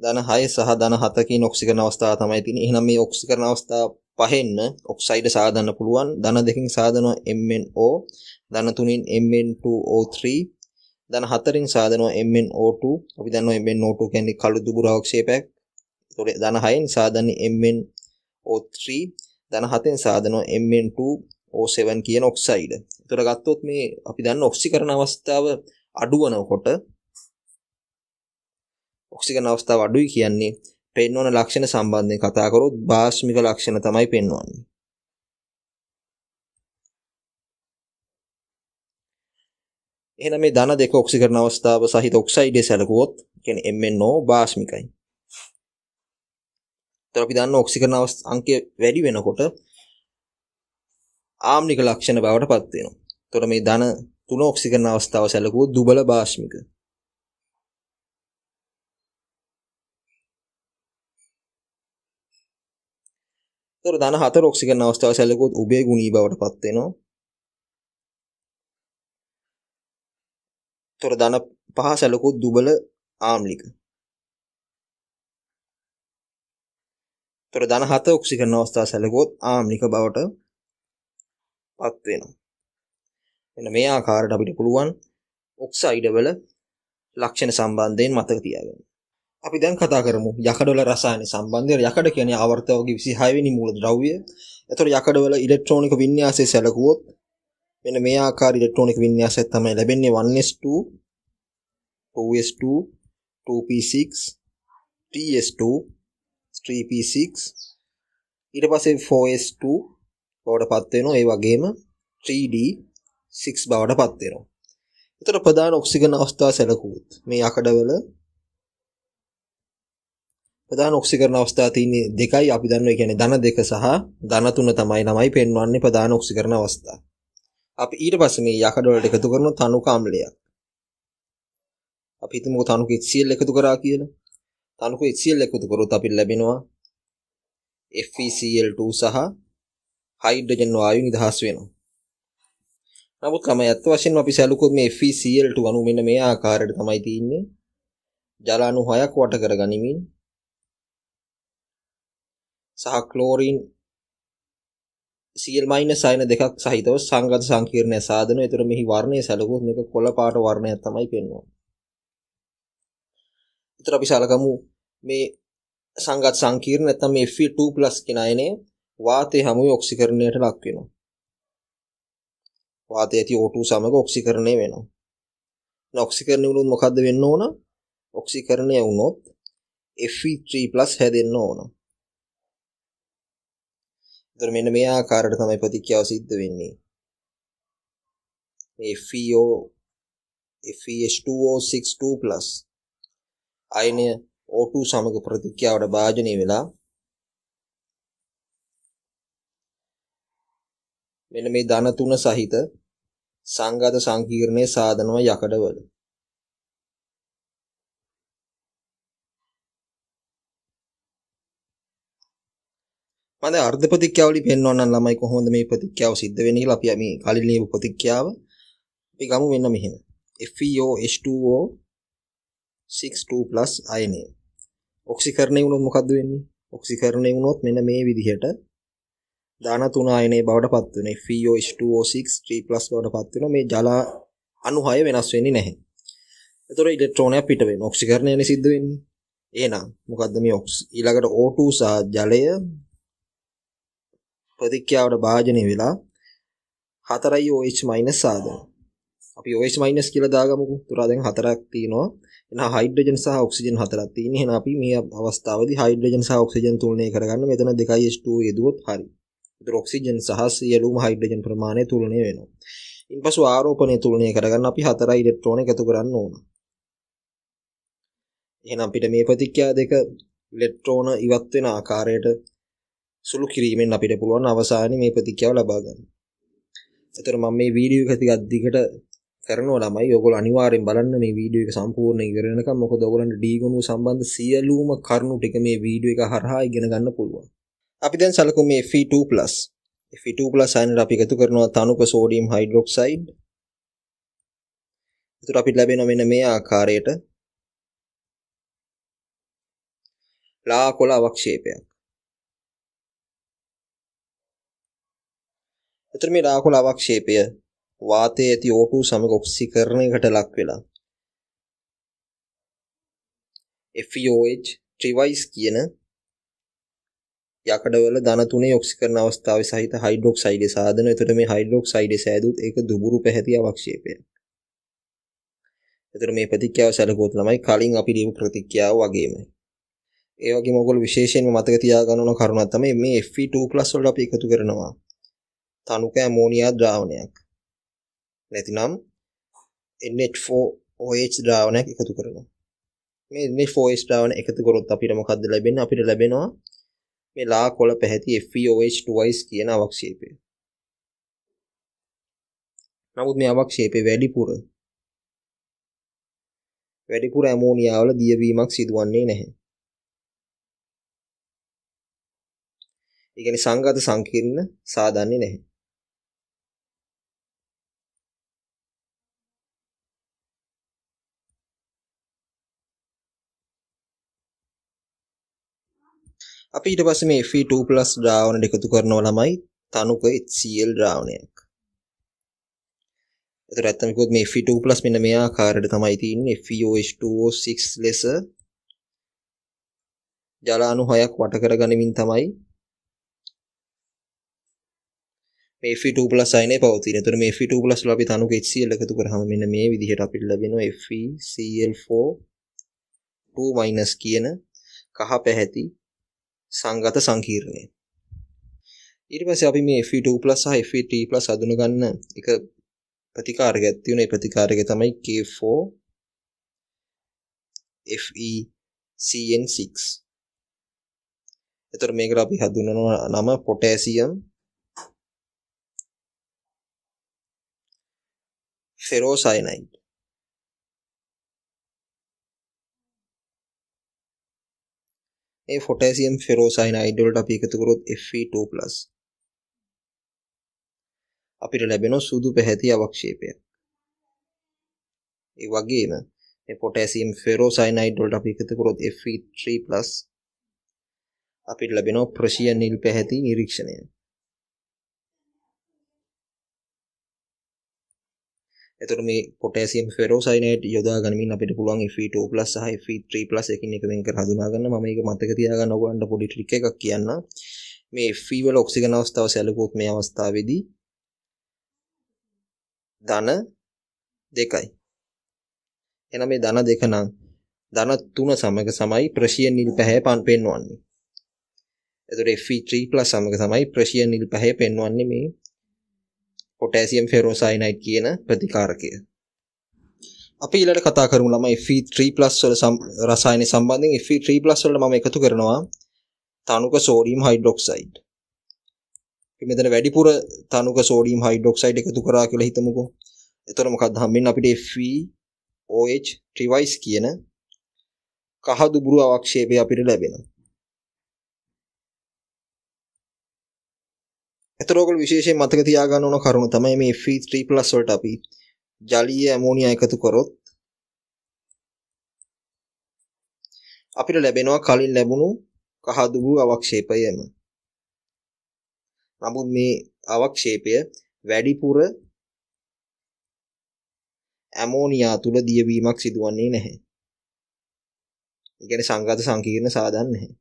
ධන 6 සහ ධන 7 කියන ඔක්සිජන් අවස්ථාව තමයි තියෙන්නේ. එහෙනම් මේ ඔක්සිජන් අවස්ථා පහෙන්න ඔක්සයිඩ් සාදන්න පුළුවන්. ධන 2කින් සාදනවා MnO, ධන 3න් Mn2O3, ධන 4න් සාදනවා MnO2. අපි දන්නවා MnO2 කියන්නේ කළු දුබුර අවක්ෂේපයක්. ඒතොර ධන 6න් සාදන්නේ MnO3 ධන 7න් සාදනවා Mn2 O7 කියන ඔක්සයිඩ්. ඒතර ගත්තොත් මේ අපි දන්න ඔක්සිකරණ අවස්ථාව අඩුවනකොට ඔක්සිකරණ අවස්ථාව අඩුයි කියන්නේ පෙන්වන ලක්ෂණ සම්බන්ධයෙන් කතා කරොත් භාෂ්මික ලක්ෂණ තමයි පෙන්වන්නේ. එහෙනම් මේ ධන දෙක ඔක්සිකරණ අවස්ථාව සහිත ඔක්සයිඩය සැලකුවොත් කියන්නේ MnO භාෂ්මිකයි. තොර අපි දන්න ඔක්සිකරණ අංකය වැඩි වෙනකොට ආම්නික ලක්ෂණ බවට පත් වෙනවා. එතකොට මේ ධන තුන ඔක්සිකරණ අවස්ථාව සැලකුවොත් දුබල භාෂ්මික. එතකොට ධන හතර ඔක්සිකරණ අවස්ථාව සැලකුවොත් උභය ගුණී බවට පත් වෙනවා. එතකොට ධන පහ සැලකුවොත් දුබල ආම්ලික. තොර ධන හත ඔක්සිකරණ අවස්ථා සැලකුවොත් ආම්නික බවට පත් වෙනවා. එන්න මේ ආකාරයට අපිට පුළුවන් ඔක්සයිඩ් වල ලක්ෂණ සම්බන්ධයෙන් මතක තියාගන්න. අපි දැන් කතා කරමු යකඩවල රසායන සම්බන්ධයෙන් යකඩ කියන්නේ ආවර්තවගේ 26 වෙනි මූලද්‍රව්‍ය. එතකොට යකඩවල ඉලෙක්ට්‍රොනික වින්‍යාසය සැලකුවොත් මෙන්න මේ ආකාර ඉලෙක්ට්‍රොනික වින්‍යාසයක් තමයි ලැබෙන්නේ 1s2 2s2 2p6 3s2 3p6 ඊට පස්සේ 4s2 බවටපත් වෙනවා ඒ වගේම 3d 6 බවටපත් වෙනවා. ඒතර ප්‍රධාන ඔක්සිජන් අවස්ථා සැලකුවොත් මේ යකඩවල ප්‍රධාන ඔක්සිකරණ අවස්ථා තියෙන්නේ දෙකයි අපි දන්නවා කියන්නේ ධන දෙක සහ ධන තුන තමයි ළමයි පෙන්වන්නේ ප්‍රධාන ඔක්සිකරණ අවස්ථා. අපි ඊට පස්සේ මේ යකඩ වලට එකතු කරන තනුක අම්ලයක්. අපි හිතමුකෝ තනුක HCl එකතු කරා කියලා. තනුකු HCl එකතු කරොත් අපිට ලැබෙනවා FeCl2 සහ හයිඩ්‍රජන් වායු නිදහස් වෙනවා. නමුත් කමයත් වශයෙන් අපි සැලකුවොත් මේ FeCl2 අණු මෙන්න මේ ආකාරයට තමයි තියෙන්නේ. ජල අණු 6ක් වට කර ගනිමින් සහ ක්ලෝරින් Cl- අයන දෙකක් සහිතව සංගත සංකීර්ණය සාධනවා. ඒතර මෙහි වර්ණය සැලකුවොත් මේක කොළ පාට වර්ණයක් තමයි පෙන්වන්නේ. ඒතර අපි සැලකමු මේ සංගත සංකීර්ණ නැත්නම් මේ Fe2+ කියන අයනය වාතයේ හැමුවේ ඔක්සිකරණයට ලක් වෙනවා. වාතයේ ඇති O2 සමග ඔක්සිකරණය වෙනවා. ඔක්සිකරණය වුණොත් මොකද්ද වෙන්න ඕන? ඔක්සිකරණය වුණොත් Fe3+ හැදෙන්න ඕන. ඒතර මෙන්න මේ ආකාරයට තමයි ප්‍රතික්‍රියාව සිද්ධ වෙන්නේ. මේ FeO FeH2O6 2+ අයනය O2 සමග ප්‍රතික්‍රියාවට භාජනය වෙලා මෙන්න මේ ධන තුන සහිත සංගත සංකීර්ණයේ සාධනව යකඩවල මම දැන් අර්ධ ප්‍රතික්‍යාවලි පෙන්වන්නම් ළමයි කොහොමද මේ ප්‍රතික්‍යාව සිද්ධ වෙන්නේ කියලා අපි මේ කලින් ලියපු ප්‍රතික්‍යාව අපි ගමු මෙන්න මෙහෙම FeOH2O 62 INA ඔක්සිකරණය වුණොත් මොකද්ද වෙන්නේ? ඔක්සිකරණය වුණොත් මෙන්න මේ විදිහට දාන තුන ආයනයේ බවට පත් වෙන FeO2O6 3+ බවට පත් වෙන මේ ජල අණු 6 වෙනස් වෙන්නේ නැහැ. ඒතොර ඉලෙක්ට්‍රෝනයක් පිට වෙනවා. ඔක්සිකරණයනේ සිද්ධ වෙන්නේ. එහෙනම් මොකද්ද මේ ඔක්ස් ඊළඟට O2 සහ ජලය ප්‍රතික්‍රියාවට භාජනය වෙලා 4OH- ආද. අපි OH- කියලා දාගමුකෝ. ඒතොර දැන් 4ක් තියෙනවා. එහෙනම් හයිඩ්‍රජන් සහ ඔක්සිජන් හතරක් තියෙන. එහෙනම් අපි මේ අවස්ථාවේදී හයිඩ්‍රජන් සහ ඔක්සිජන් තුලනය කරගන්න මෙතන 2H2O යෙදුවොත් හරි. ඒතර ඔක්සිජන් සහ සියලුම හයිඩ්‍රජන් ප්‍රමාණය තුලනය වෙනවා. ඉන්පසු ආරෝපණය තුලනය කරගන්න අපි හතර ඉලෙක්ට්‍රෝන එකතු කරන්න ඕන. එහෙනම් අපිට මේ ප්‍රතික්‍රියා දෙක ඉලෙක්ට්‍රෝන ඉවත් වෙන ආකාරයට සුළු කිරීමෙන් අපිට පුළුවන් අවසානයේ මේ ප්‍රතික්‍රියාව ලබා ගන්න. ඒතර මම මේ වීඩියෝ එක ටිකක් දිගට කරනවා ළමයි ඔයගොල්ලෝ අනිවාර්යෙන් බලන්න මේ වීඩියෝ එක සම්පූර්ණ ඉවර වෙනකම් මොකද ඔයගොල්ලන්ට ඩී ගුණුව සම්බන්ධ සියලුම කරුණු ටික මේ වීඩියෝ එක හරහා ඉගෙන ගන්න පුළුවන්. අපි දැන් සලකමු මේ Fe2+. Fe2+ අයනට අපි එකතු කරනවා තනුක සෝඩියම් හයිඩ්‍රොක්සයිඩ්. ඒතර අපිට ලැබෙනවා මෙන්න මේ ආකාරයට ලා කොළ අවක්ෂේපයක්. ඒතර මේ ලා කොළ අවක්ෂේපය වාතයේ ඇති O2 සමග ඔක්සිකරණයකට ලක් වෙලා FeOH ට්‍රිවයිස් කියන යකඩවල ධන තුනේ ඔක්සිකරණ අවස්ථාවේ සහිත හයිඩ්‍රොක්සයිඩේ සාධන. එතකොට මේ හයිඩ්‍රොක්සයිඩේ සෑදුත් ඒක දුබුරු පැහැති අවක්ෂේපයක්. එතකොට මේ ප්‍රතික්‍රියාව සැලකුවොත් ළමයි කලින් අපි දීපු ප්‍රතික්‍රියාව වගේමයි. ඒ වගේම ඔයගොල්ලෝ විශේෂයෙන්ම මතක තියාගන්න ඕන කරුණක් තමයි මේ Fe2+ වලට අපි එකතු කරනවා. තනුක ඇමෝනියා ද්‍රාවණයක්. නැතිනම් NH4OH ද්‍රාවණයක් එකතු කරනවා. මේ NH4OH ද්‍රාවණය එකතු කරොත් අපිට මොකද්ද ලැබෙන්නේ? අපිට ලැබෙනවා මේ ලා කොළ පැහැති FeOH2 කියන අවක්ෂේපය. නමුත් මේ අවක්ෂේපේ වැඩිපුර වැඩිපුර ඇමෝනියා වල දියවීමක් සිදුවන්නේ නැහැ. ඒ කියන්නේ සංගත සංකීර්ණ සාදන්නේ නැහැ. අපි ඊට පස්සේ මේ Fe2+ ද්‍රාවණයට එකතු කරනවා ළමයි තනුක HCl ද්‍රාවණයක්. ඒතර ඇත්තම කිව්වොත් මේ Fe2+ මෙන්න මේ ආකාරයට තමයි තියෙන්නේ FeOH2O6 ලෙස ජල අණු හයක් වට කරගනිමින් තමයි මේ Fe2+ අයනේ පවතින. ඒතර මේ Fe2+ වල අපි තනුක HCl එකතු කරාම මෙන්න මේ විදිහට අපිට ලැබෙනවා FeCl4 2- කියන කහ පැහැති සංගත සංකීර්ණය. ඊට පස්සේ අපි මේ Fe2+ සහ Fe3+ හඳුන ගන්න එක ප්‍රතිකාරයක් තියෙනවා. ඒ ප්‍රතිකාරය තමයි K4 FeCN6. එතකොට මේකට අපි හඳුන්වනවා නම පොටෑසියම් ෆෙරෝසයනයිඩ්. ඒ ෆොටෑසියම් ෆෙරෝසයින අයිඩවලට අපි එකතු කරොත් Fe2+ අපිට ලැබෙන සුදු පැහැති අවක්ෂේපයක් ඒ වගේම මේ පොටෑසියම් ෆෙරෝසයිනයිඩ් වලට අපි එකතු කරොත් Fe3+ අපිට ලැබෙනවා ප්‍රසියන් නිල් පැහැති නිරීක්ෂණය එතකොට මේ පොටෑසියම් ෆෙරෝසයිනේට් යොදා ගනිමින් අපිට පුළුවන් Fe2+ සහ Fe3+ එකින් එක වෙන් කර හඳුනා ගන්න මම මේක මතක තියාගන්න ඕගලන්ට පොඩි ට්‍රික් එකක් කියන්න මේ Fe වල ඔක්සිජන් අවස්ථාව සැලකුවොත් මේ අවස්ථාවේදී ධන දෙකයි එහෙනම් මේ ධන දෙක නම් ධන තුන සමග සමයි ප්‍රෂියන් නිල් පැහැය පන් පෙන්වන්නේ එතකොට Fe3+ සමග තමයි ප්‍රෂියන් නිල් පැහැය පෙන්වන්නේ මේ පොටෑසියම් ෆෙරෝසයිනයිඩ් කියන ප්‍රතිකාරකය. අපි ඊළඟට කතා කරමු ළමයි Fe3+ වල රසායන සම්බන්ධයෙන් Fe3+ වලට මම එකතු කරනවා තනුක සෝඩියම් හයිඩ්‍රොක්සයිඩ්. මෙතන වැඩිපුර තනුක සෝඩියම් හයිඩ්‍රොක්සයිඩ් එකතු කරා කියලා හිතමුකෝ. එතකොට මොකක්ද හම්බෙන්නේ අපිට Fe OH ට්‍රිවයිස් කියන කහදුබුරු අවක්ෂේපය අපිට ලැබෙනවා. එතකොට ඔයගොල්ලෝ විශේෂයෙන් මතක තියාගන්න ඕන කරුණ තමයි මේ Fe3+ වලට අපි ජලීය ඇමෝනියා එකතු කරොත් අපිට ලැබෙනවා කලින් ලැබුණු කහදුබු අවක්ෂේපයම. නමුත් මේ අවක්ෂේපය වැඩිපුර ඇමෝනියා තුල දියවීමක් සිදුවන්නේ නැහැ. ඒ කියන්නේ සංඝාත සංකීර්ණ සාදන්නේ නැහැ.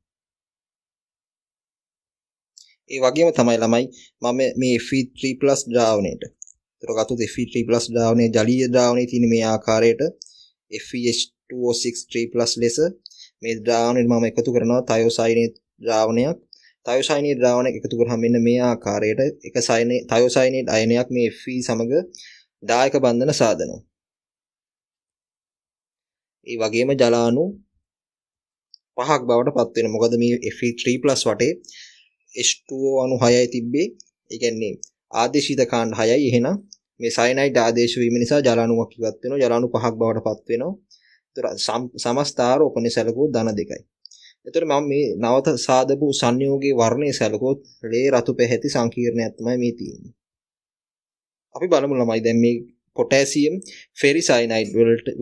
ඒ වගේම තමයි ළමයි මම මේ Fe3+ ද්‍රාවණයට. E ඒතර ගත්තොත් Fe3+ ද්‍රාවණයේ e ජලීය ද්‍රාවණයේ තියෙන මේ ආකාරයට FeH2O6 ලෙස මේ ද්‍රාවණය මම එකතු කරනවා තයෝසයිනේ ද්‍රාවණයක්. තයෝසයිනේ ද්‍රාවණයක් එකතු කරාම මෙන්න මේ ආකාරයට එක සයිනේ තයෝසයිනේ අයනයක් මේ Fe e සමග දායක බන්ධන සාදනවා. ඒ වගේම ජලාණු පහක් බවට පත් වෙනවා. මොකද මේ Fe3+ වටේ H2O අණු 6යි තිබ්බේ. ඒ කියන්නේ ආදේශිත කාණ්ඩ 6යි. එහෙනම් මේ සයනයිඩ් ආදේශ වීම නිසා ජල අණුවක් ඉවත් වෙනවා. ජල අණු පහක් බවට පත් වෙනවා. ඒතර සමස්තාර උපනිසලකෝ ධන දෙකයි. ඒතර මම මේ නවත සාදපු සංයෝගයේ වර්ණයේ සැලකුවොත් ලේ රතු පැහැති සංකීර්ණයක් තමයි මේ තියෙන්නේ. අපි බලමු ළමයි දැන් මේ පොටෑසියම් ෆෙරි සයනයිඩ්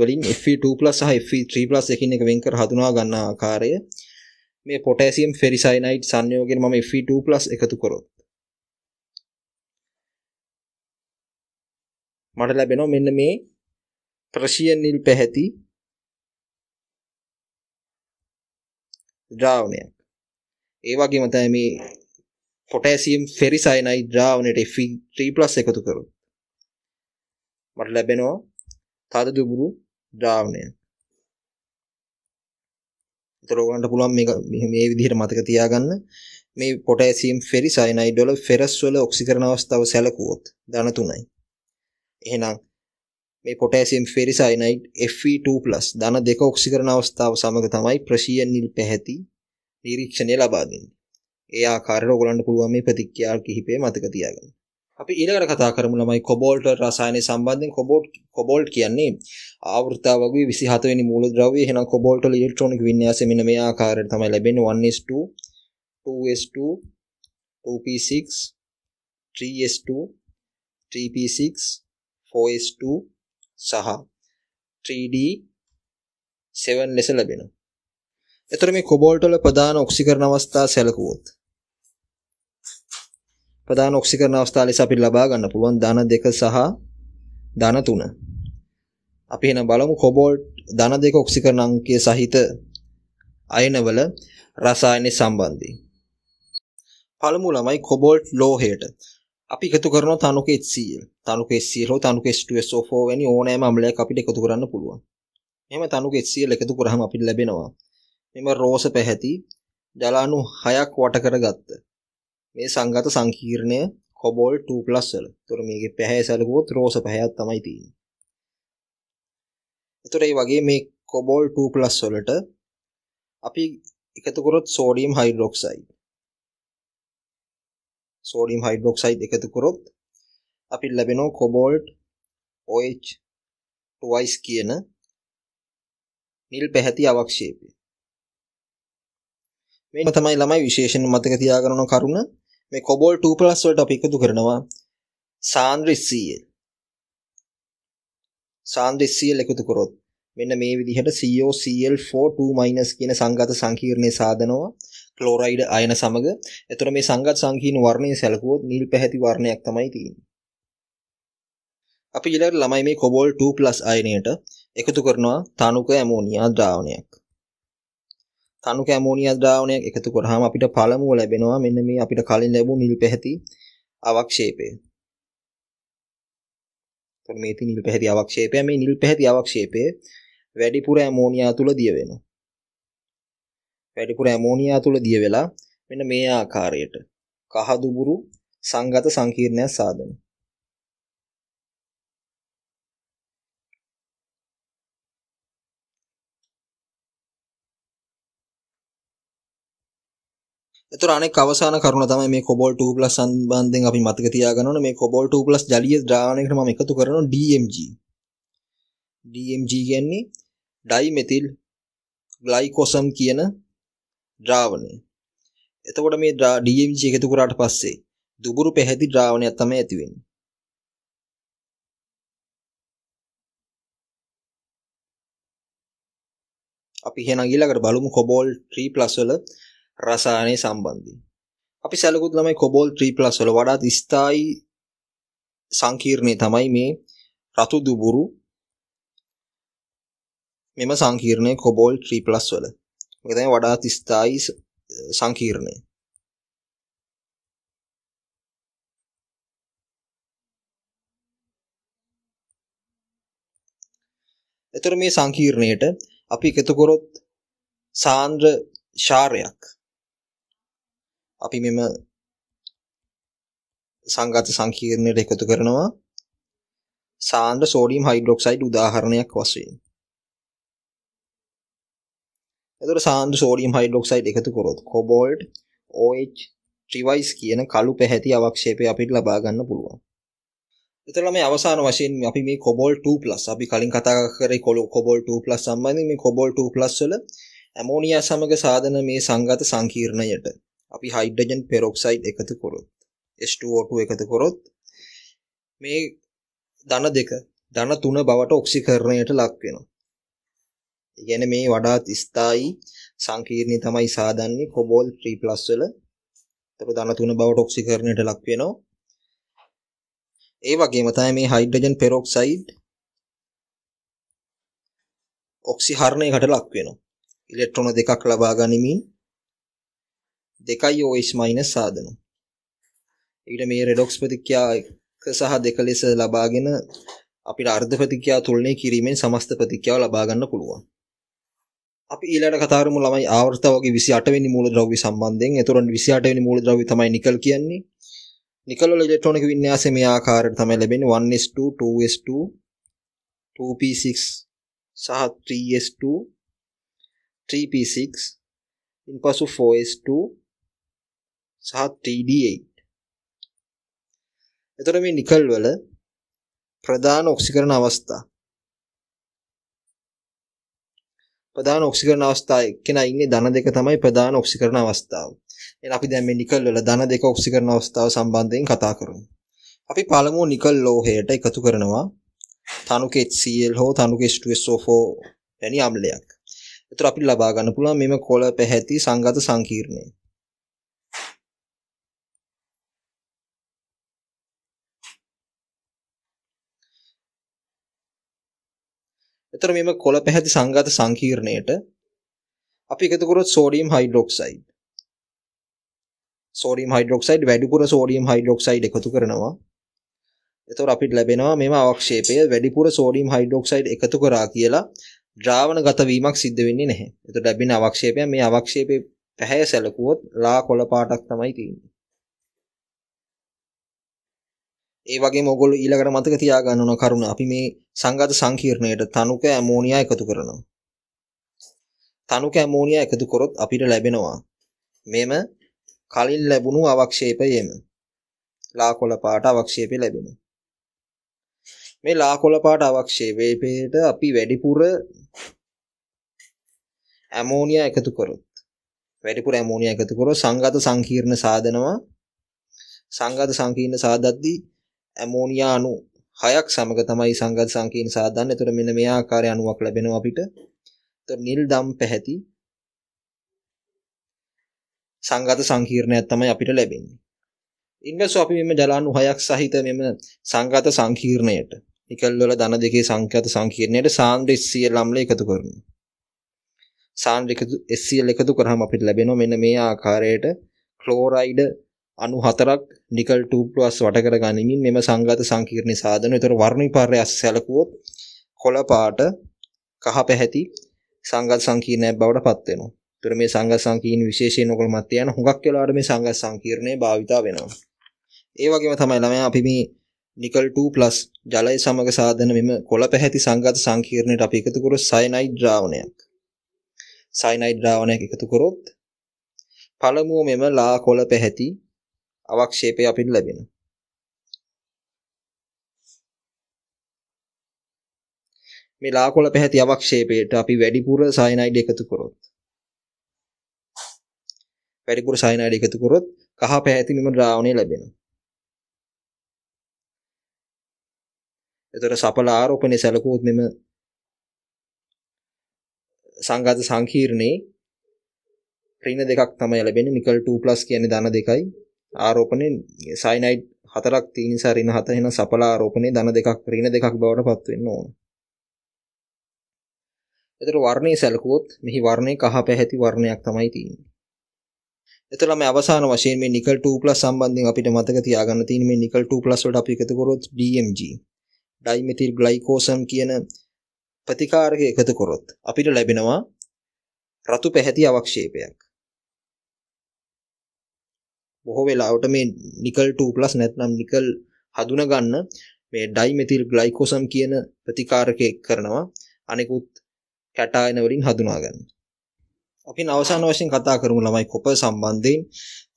වලින් Fe2+ සහ Fe3+ එකින් එක වෙන් කර හඳුනා ගන්නා ආකාරය මේ පොටෑසියම් ෆෙරිසයිනයිඩ් සංයෝගයෙන් මම Fe2+ එකතු කරොත් මට ලැබෙනවා මෙන්න මේ ප්‍රෂියන් නිල් පැහැති ද්‍රාවණයක් ඒ වගේම තමයි මේ පොටෑසියම් ෆෙරිසයිනයිඩ් ද්‍රාවණයට Fe3+ එකතු කරොත් මට ලැබෙනවා තද දුබුරු ද්‍රාවණයක් ඒතර ඔයගලන්ට පුළුවන් මේක මේ විදිහට මතක තියාගන්න. මේ පොටෑසියම් ෆෙරි සයනයිඩ් වල ෆෙරස් වල ඔක්සිකරණ අවස්ථාව සැලකුවොත් ධන 3යි. එහෙනම් මේ පොටෑසියම් ෆෙරි සයනයිඩ් Fe2+ ධන 2 ඔක්සිකරණ අවස්ථාව සමග තමයි ප්‍රශීයන් නිල් පැහැති නිරීක්ෂණය ලබා දෙන්නේ. ඒ ආකාරයට ඔයගලන්ට පුළුවන් මේ ප්‍රතික්‍රියා කිහිපය මතක තියාගන්න. අපි ඊළඟට කතා කරමු ළමයි කොබෝල්ට් රසායනය සම්බන්ධයෙන් කොබෝල්ට් කොබෝල්ට් කියන්නේ ආවෘතාවක 27 වෙනි මූලද්‍රව්‍ය. එහෙනම් කොබෝල්ට් වල ඉලෙක්ට්‍රොනික වින්‍යාසය මෙන්න මේ ආකාරයට තමයි ලැබෙන්නේ 1s2, 2s2, 2p6, 3s2, 3p6, 4s2 සහ 3d 7 ලෙස ලැබෙනවා. එතකොට මේ කොබෝල්ට් වල ප්‍රධාන ඔක්සිකරණ අවස්ථා සැලකුවොත් ප්‍රධාන ඔක්සිකරණ අවස්ථා ලෙස අපිට ලබා ගන්න පුළුවන් ධන 2 සහ ධන 3. අපි එහෙනම් බලමු කොබෝල්ට් ධන 2 ඔක්සිකරණ අංකය සහිත අයනවල රසායනික සම්බන්ධය. පළමු ළමයි කොබෝල්ට් ලෝහයට. අපි එකතු කරන තනුක HCl, තනුක HCl හෝ තනුක H2SO4 වැනි ඕනෑම අම්ලයක් අපිට එකතු කරන්න පුළුවන්. එහෙම තනුක HCl එකතු කරාම අපිට ලැබෙනවා. මෙම රෝස පැහැති ජලාණු 6ක් වට කරගත්ත මේ සංගත සංකීර්ණය කොබොල් 2 ප්ලස් වල. ඒතර මේකේ පැහැය සැලකුවොත් රෝස පැහැයක් තමයි තියෙන්නේ. ඒතර ඒ වගේ මේ කොබොල් 2 ප්ලස් වලට අපි එකතු කරොත් සෝඩියම් හයිඩ්‍රොක්සයිඩ්. සෝඩියම් හයිඩ්‍රොක්සයිඩ් එකතු කරොත් අපිට ලැබෙනවා කොබෝල්ට් OH twice කියන නිල් පැහැති අවක්ෂේපය. මේ තමයි ළමයි විශේෂයෙන් මතක තියාගන්න කරුණ මේ COBOL 2+ වලට අපි එකතු කරනවා සාන්ද්‍ර CL සාන්ද්‍ර CL එකතු කරොත් මෙන්න මේ විදිහට COCl42- කියන සංගත සංකීර්ණය සාදනවා ක්ලෝරයිඩ් අයන සමග. එතකොට මේ සංගත සංකීර්ණ වර්ණය සැලකුවොත් නිල් පැහැති වර්ණයක් තමයි තියෙන්නේ. අපි ඊළඟට ළමයි මේ COBOL 2+ අයනයට එකතු කරනවා තනුක ඇමෝනියා ද්‍රාවණයක්. තනුක ඇමෝනියා ද්‍රාවණයක් එකතු කරාම අපිට පළමුව ලැබෙනවා මෙන්න මේ අපිට කලින් ලැබුණු නිල් පැහැති අවක්ෂේපය. එතකොට මේ තියෙන නිල් පැහැති අවක්ෂේපය මේ නිල් පැහැති අවක්ෂේපය වැඩිපුර ඇමෝනියා තුල දිය වෙනවා. වැඩිපුර ඇමෝනියා තුල දිය වෙලා මෙන්න මේ ආකාරයට කහ දුබුරු සංගත සංකීර්ණයක් සාදනවා. ඒතර අනෙක් අවසාන කරුණ තමයි මේ COBOL 2+ සම්බන්ධයෙන් අපි මතක තියාගන්න ඕනේ මේ COBOL 2+ ජලීය ද්‍රාවණයකට මම එකතු කරනවා DMG DMG කියන්නේ ඩයිමෙතිල් ග්ලයිකෝසම් කියන ද්‍රාවණය. එතකොට මේ DMG එකතු කරාට පස්සේ දුබුරු පැහැති ද්‍රාවණයක් තමයි ඇති වෙන්නේ. අපි එහෙනම් ඊළඟට බලමු COBOL 3+ වල රසායනය සම්බන්ධයෙන්. අපි සැලකුත් ළමයි කොබෝල් 3+ වල වඩාත් ස්ථායි සංකීර්ණය තමයි මේ රතු දුබුරු මෙම සංකීර්ණය කොබෝල් 3+ වල. මේක තමයි වඩාත් ස්ථායි සංකීර්ණය. එතකොට මේ සංකීර්ණයට අපි එකතු කරොත් සාන්ද්‍ර ශාරයක් අපි මෙම සංගත සංකීර්ණයට එකතු කරනවා සාන්ද්‍ර සෝඩියම් හයිඩ්‍රොක්සයිඩ් උදාහරණයක් වශයෙන්. එතකොට සාන්ද්‍ර සෝඩියම් හයිඩ්‍රොක්සයිඩ් එකතු කරොත් කොබෝල්ට් OH ට්‍රිවයිස් කියන කළු පැහැති අවක්ෂේපය අපිට ලබා ගන්න පුළුවන්. එතකොට මේ අවසාන වශයෙන් අපි මේ COBOL 2+ අපි කලින් කතා කරේ COBOL 2+ සම්බන්ධයෙන් මේ COBOL 2+ වල ඇමෝනියා සමග සාධන මේ සංගත සංකීර්ණයට අපි හයිඩ්‍රජන් පෙරොක්සයිඩ් එකතු කරොත් H2O2 එකතු කරොත් මේ ධන දෙක ධන තුන බවට ඔක්සිකරණයට ලක් වෙනවා. ඉගෙන මේ වඩාත් ස්ථායි සංකීර්ණී තමයි සාදන්නේ කොබෝල් 3+ වල. ඒතර ධන තුන බවට ඔක්සිකරණයට ලක් වෙනවා. ඒ වගේම තමයි මේ හයිඩ්‍රජන් පෙරොක්සයිඩ් ඔක්සිහරණයකට ලක් වෙනවා. ඉලෙක්ට්‍රෝන දෙකක් ලබා ගනිමින් දෙකයි OH- සාදන. ඊට මේ රෙඩොක්ස් ප්‍රතික්‍රියාවක සහ දෙක ලෙස ලබාගෙන අපිට අර්ධ ප්‍රතික්‍රියා තුලනේ කිරීමෙන් සමස්ත ප්‍රතික්‍රියාව ලබා ගන්න පුළුවන්. අපි ඊළඟට කතා කරමු ළමයි ආවර්ත වගේ 28 වෙනි මූලද්‍රව්‍ය සම්බන්ධයෙන්. එතකොට 28 වෙනි මූලද්‍රව්‍ය තමයි නිකල් කියන්නේ. නිකල් වල ඉලෙක්ට්‍රොනික වින්‍යාසය මේ ආකාරයට තමයි ලැබෙන්නේ 1s2 2s2 2p6 සහ 3s2 3p6 ඉන්පසු 4s2 සහ 3d8 එතකොට මේ නිකල් වල ප්‍රධාන ඔක්සිකරණ අවස්ථා ප්‍රධාන ඔක්සිකරණ අවස්ථා එක්කෙනා ඉන්නේ ධන දෙක තමයි ප්‍රධාන ඔක්සිකරණ අවස්ථාව. එහෙනම් අපි දැන් මේ නිකල් වල ධන දෙක ඔක්සිකරණ අවස්ථාව සම්බන්ධයෙන් කතා කරමු. අපි පළමුව නිකල් ලෝහයට එකතු කරනවා තනුක HCl හෝ තනුක H2SO4 වැනි අම්ලයක්. ඒතර අපිට ලබා ගන්න පුළුවන් මෙම කොළ පැහැති සංගත සංකීර්ණය. එතකොට මෙම කොළ පැහැති සංඝාත සංකීර්ණයට අපි එකතු කරොත් සෝඩියම් හයිඩ්‍රොක්සයිඩ් සෝඩියම් හයිඩ්‍රොක්සයිඩ් වැඩිපුර සෝඩියම් හයිඩ්‍රොක්සයිඩ් එකතු කරනවා. එතකොට අපිට ලැබෙනවා මෙම අවක්ෂේපය වැඩිපුර සෝඩියම් හයිඩ්‍රොක්සයිඩ් එකතු කරා කියලා ද්‍රාවණගත වීමක් සිද්ධ වෙන්නේ නැහැ. එතකොට ලැබෙන අවක්ෂේපය මේ අවක්ෂේපේ පැහැය සැලකුවොත් ලා කොළ පාටක් තමයි තියෙන්නේ. ඒ වගේ මොගොල්ලෝ ඊළඟට මතක තියාගන්න ඕන කරුණ අපි මේ සංගත සංකීර්ණයට තනුක ඇමෝනියා එකතු කරනවා. තනුක ඇමෝනියා එකතු කරොත් අපිට ලැබෙනවා මෙම කලින් ලැබුණු අවක්ෂේපයම. ලාකොළ පාට අවක්ෂේපය ලැබෙනවා. මේ ලාකොළ පාට අවක්ෂේපයට අපි වැඩිපුර ඇමෝනියා එකතු කරොත් වැඩිපුර ඇමෝනියා එකතු කරොත් සංගත සංකීර්ණ සාධනවා සංගත සංකීර්ණ සාදද්දී ඇමෝනියා අණු හයක් සමග තමයි සංගත සංකීර්ණ සාදන්න. එතකොට මෙන්න මේ ආකාරය අණුවක් ලැබෙනවා අපිට. එතකොට නිල් දම් පැහැති සංගත සංකීර්ණයක් තමයි අපිට ලැබෙන්නේ. ඉන්පසු අපි මෙන්න ජලාණු හයක් සහිත මෙම සංගත සංකීර්ණයට නිකල් වල ධන දෙකේ සංඛ්‍යාත සංකීර්ණයට සාන්ද්‍ර SCL අම්ල එකතු කරනවා. සාන්ද්‍ර එකතු SCL එකතු කරාම අපිට ලැබෙනවා මෙන්න මේ ආකාරයට ක්ලෝරයිඩ් 94ක් නිකල් 2+ වටකර ගනිමින් මෙම සංගත සංකීර්ණ සාධන. ඒතර වර්ණ විපර්යය සැලකුවොත් කොළ පාට කහ පැහැති සංගත සංකීර්ණයක් බවට පත් වෙනවා. ඒතර මේ සංගත සංකීර්ණ විශේෂයෙන් ඔගොල්ලොත් යන හුඟක් වෙලාවට මේ සංගත සංකීර්ණේ භාවිතා වෙනවා. ඒ වගේම තමයි ළමයා අපි මේ නිකල් 2+ ජලය සමග සාධන මෙම කොළ පැහැති සංගත සංකීර්ණයට අපි එකතු කරොත් සයනයිඩ් ද්‍රාවණයක්. සයනයිඩ් ද්‍රාවණයක් එකතු කරොත් පළමුව මෙම ලා කොළ පැහැති අවක්ෂේපය අපිට ලැබෙනවා. මේ ලාකොළ පැහැති අවක්ෂේපයට අපි වැඩිපුර සයනයිඩ් එකතු කරොත් වැඩිපුර සයනයිඩ් එකතු කරොත් කහ පැහැති මෙම ද්‍රාවණය ලැබෙනවා. එතකොට සපල ආරෝපණයේ සැලකුවොත් මෙම සංඝාත සංකීර්ණේ ඍණ දෙකක් තමයි ලැබෙන්නේ නිකල් 2+ කියන්නේ ධන දෙකයි ආරෝපණය සයිනයිඩ් හතරක් තියෙන නිසා ඍණ හත වෙන සපල ආරෝපණය ධන දෙකක් ඍණ දෙකක් බවට පත් වෙන්න ඕන. එතකොට වර්ණයේ සැලකුවොත් මෙහි වර්ණය කහ පැහැති වර්ණයක් තමයි තියෙන්නේ. එතකොට මේ අවසාන වශයෙන් මේ නිකල් 2+ සම්බන්ධයෙන් අපිට මතක තියාගන්න තියෙන මේ නිකල් 2+ වලට අපි එකතු කරොත් DMG ඩයිමෙතිල් ග්ලයිකෝසම් කියන ප්‍රතිකාරක එකතු කරොත් අපිට ලැබෙනවා රතු පැහැති අවක්ෂේපයක්. බොහෝ වෙලාවට මේ නිකල් 2+ නැත්නම් නිකල් හඳුන ගන්න මේ ඩයිමෙතිල් ග්ලයිකෝසම් කියන ප්‍රතිකාරකයක් කරනවා අනෙකුත් කැටායන වලින් හඳුනා ගන්න. අපි අවසාන වශයෙන් කතා කරමු ළමයි කොපර් සම්බන්ධයෙන්.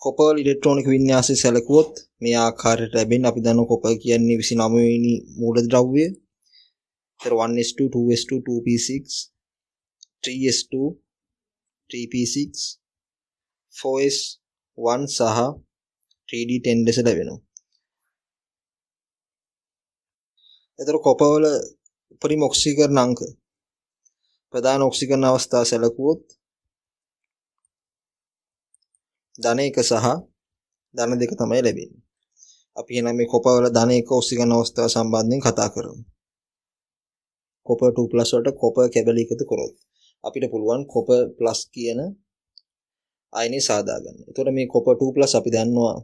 කොපර් ඉලෙක්ට්‍රොනික වින්‍යාසය සැලකුවොත් මේ ආකාරයට ලැබෙන අපි දන්න කොපර් කියන්නේ 29 වෙනි මූලද්‍රව්‍ය. ඒතර 1s2, 2s2, 2p6, 3s2, 3p6, 4s, 1 සහ 3D10 ලෙස ලැබෙනවා. එතකොට කොපවල උපරිම ඔක්සිකරණ අංක ප්‍රධාන ඔක්සිකරණ අවස්ථා සැලකුවොත් ධන 1 සහ ධන 2 තමයි ලැබෙන්නේ. අපි එහෙනම් මේ කොපවල ධන 1 ඔක්සිකරණ අවස්ථාව සම්බන්ධයෙන් කතා කරමු. කොප 2+ වලට කොප කැබලි එකතු කරොත් අපිට පුළුවන් කොප+ කියන ආයනේ සාදා ගන්න. එතකොට මේ copper 2+ අපි දන්නවා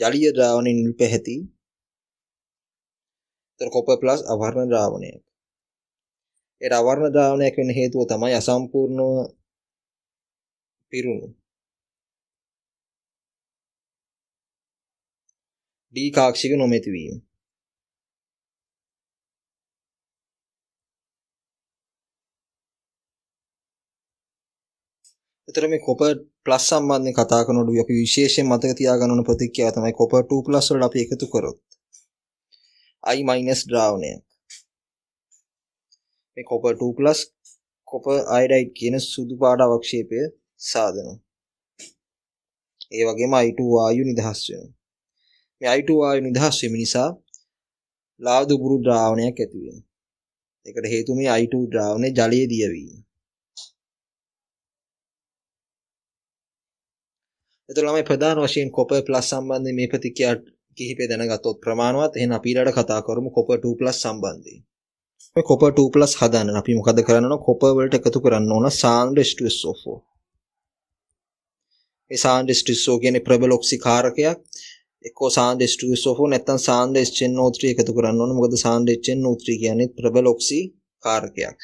ජලීය ද්‍රාවණය නිල් පැහැති. එතකොට copper+ අවර්ණ ද්‍රාවණයක්. ඒ අවර්ණ ද්‍රාවණයක් වෙන්න හේතුව තමයි අසම්පූර්ණව පිරුණු. D කාක්ෂික නොමැති වීම. එතකොට මේ copper ප්ලස් සම්බන්ධයෙන් කතා කරනකොට අපි විශේෂයෙන් මතක තියාගන්න ඕන ප්‍රතික්‍රියාව තමයි copper 2+ වලට අපි එකතු කරොත් i- ද්‍රාවණය. මේ copper 2+ copper iodide කියන සුදු පාට අවක්ෂේපය සාදනවා. ඒ වගේම i2 වායු නිදහස් වෙනවා. මේ i2 වායු නිදහස් වීම නිසා ලාදු බුරු ද්‍රාවණයක් ඇති වෙනවා. ඒකට හේතුව මේ i2 ද්‍රාවණය ජලයේ දියවීම. එතකොට ළමයි ප්‍රධාන වශයෙන් copper plus සම්බන්ධයෙන් මේ ප්‍රතික්‍රියා කිහිපය දැනගත්තොත් ප්‍රමාණවත් එහෙනම් අපි ඊළඟට කතා කරමු copper 2 plus සම්බන්ධයෙන් මේ copper 2 plus හදන්න අපි මොකද කරන්න ඕන copper වලට එකතු කරන්න ඕන සාන්ද්‍ර H2SO4 ඒ සාන්ද්‍ර H2SO කියන්නේ ප්‍රබල ඔක්සි කාරකයක් එක්කෝ සාන්ද්‍ර H2SO4 නැත්නම් සාන්ද්‍ර HNO3 එකතු කරන්න ඕන මොකද සාන්ද්‍ර HNO3 කියන්නේ ප්‍රබල ඔක්සි කාරකයක්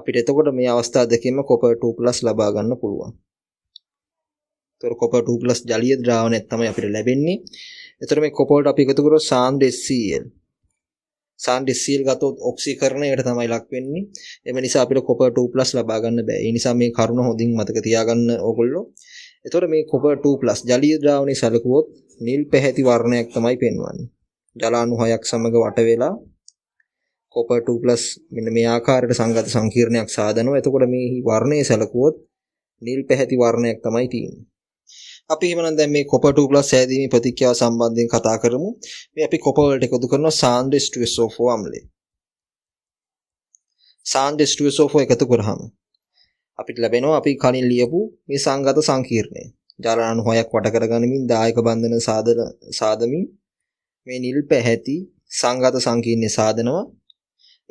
අපිට එතකොට මේ අවස්ථා දෙකෙන්ම copper 2+ ලබා ගන්න පුළුවන් තොර කොපර් 2+ ජලීය ද්‍රාවණයක් තමයි අපිට ලැබෙන්නේ. එතකොට මේ කොපෝල්ට අපි එකතු කරොත් සාන්ද්‍ර SCl. සාන්ද්‍ර SCl ගත්තොත් ඔක්සීකරණයට තමයි ලක් වෙන්නේ. එම නිසා අපිට කොපර් 2+ ලබා ගන්න බෑ. ඒ නිසා මේ කරුණ හොඳින් මතක තියාගන්න ඕගොල්ලෝ. එතකොට මේ කොපර් 2+ ජලීය ද්‍රාවණේ සැලකුවොත් නිල් පැහැති වර්ණයක් තමයි පෙන්වන්නේ. ජලාණුහයක් සමග වට වෙලා කොපර් 2+ මෙන්න මේ ආකාරයට සංගත සංකීර්ණයක් සාදනවා. එතකොට මේ වර්ණයේ සැලකුවොත් නිල් පැහැති වර්ණයක් තමයි තියෙන්නේ. අපි එහෙමනම් දැන් මේ copper 2+ සෑදීමේ ප්‍රතික්‍රියාව සම්බන්ධයෙන් කතා කරමු. මේ අපි copper වලට එකතු කරනවා sand H2SO4 අම්ලය. sand H2SO4 එකතු කරාම අපිට ලැබෙනවා අපි කලින් ලියපු මේ සංගත සංකීර්ණය. ජලනාණු හයක් වට කරගනිමින් දායක බන්ධන සාදන සාදමින් මේ නිල් පැහැති සංගත සංකීර්ණය සාදනවා.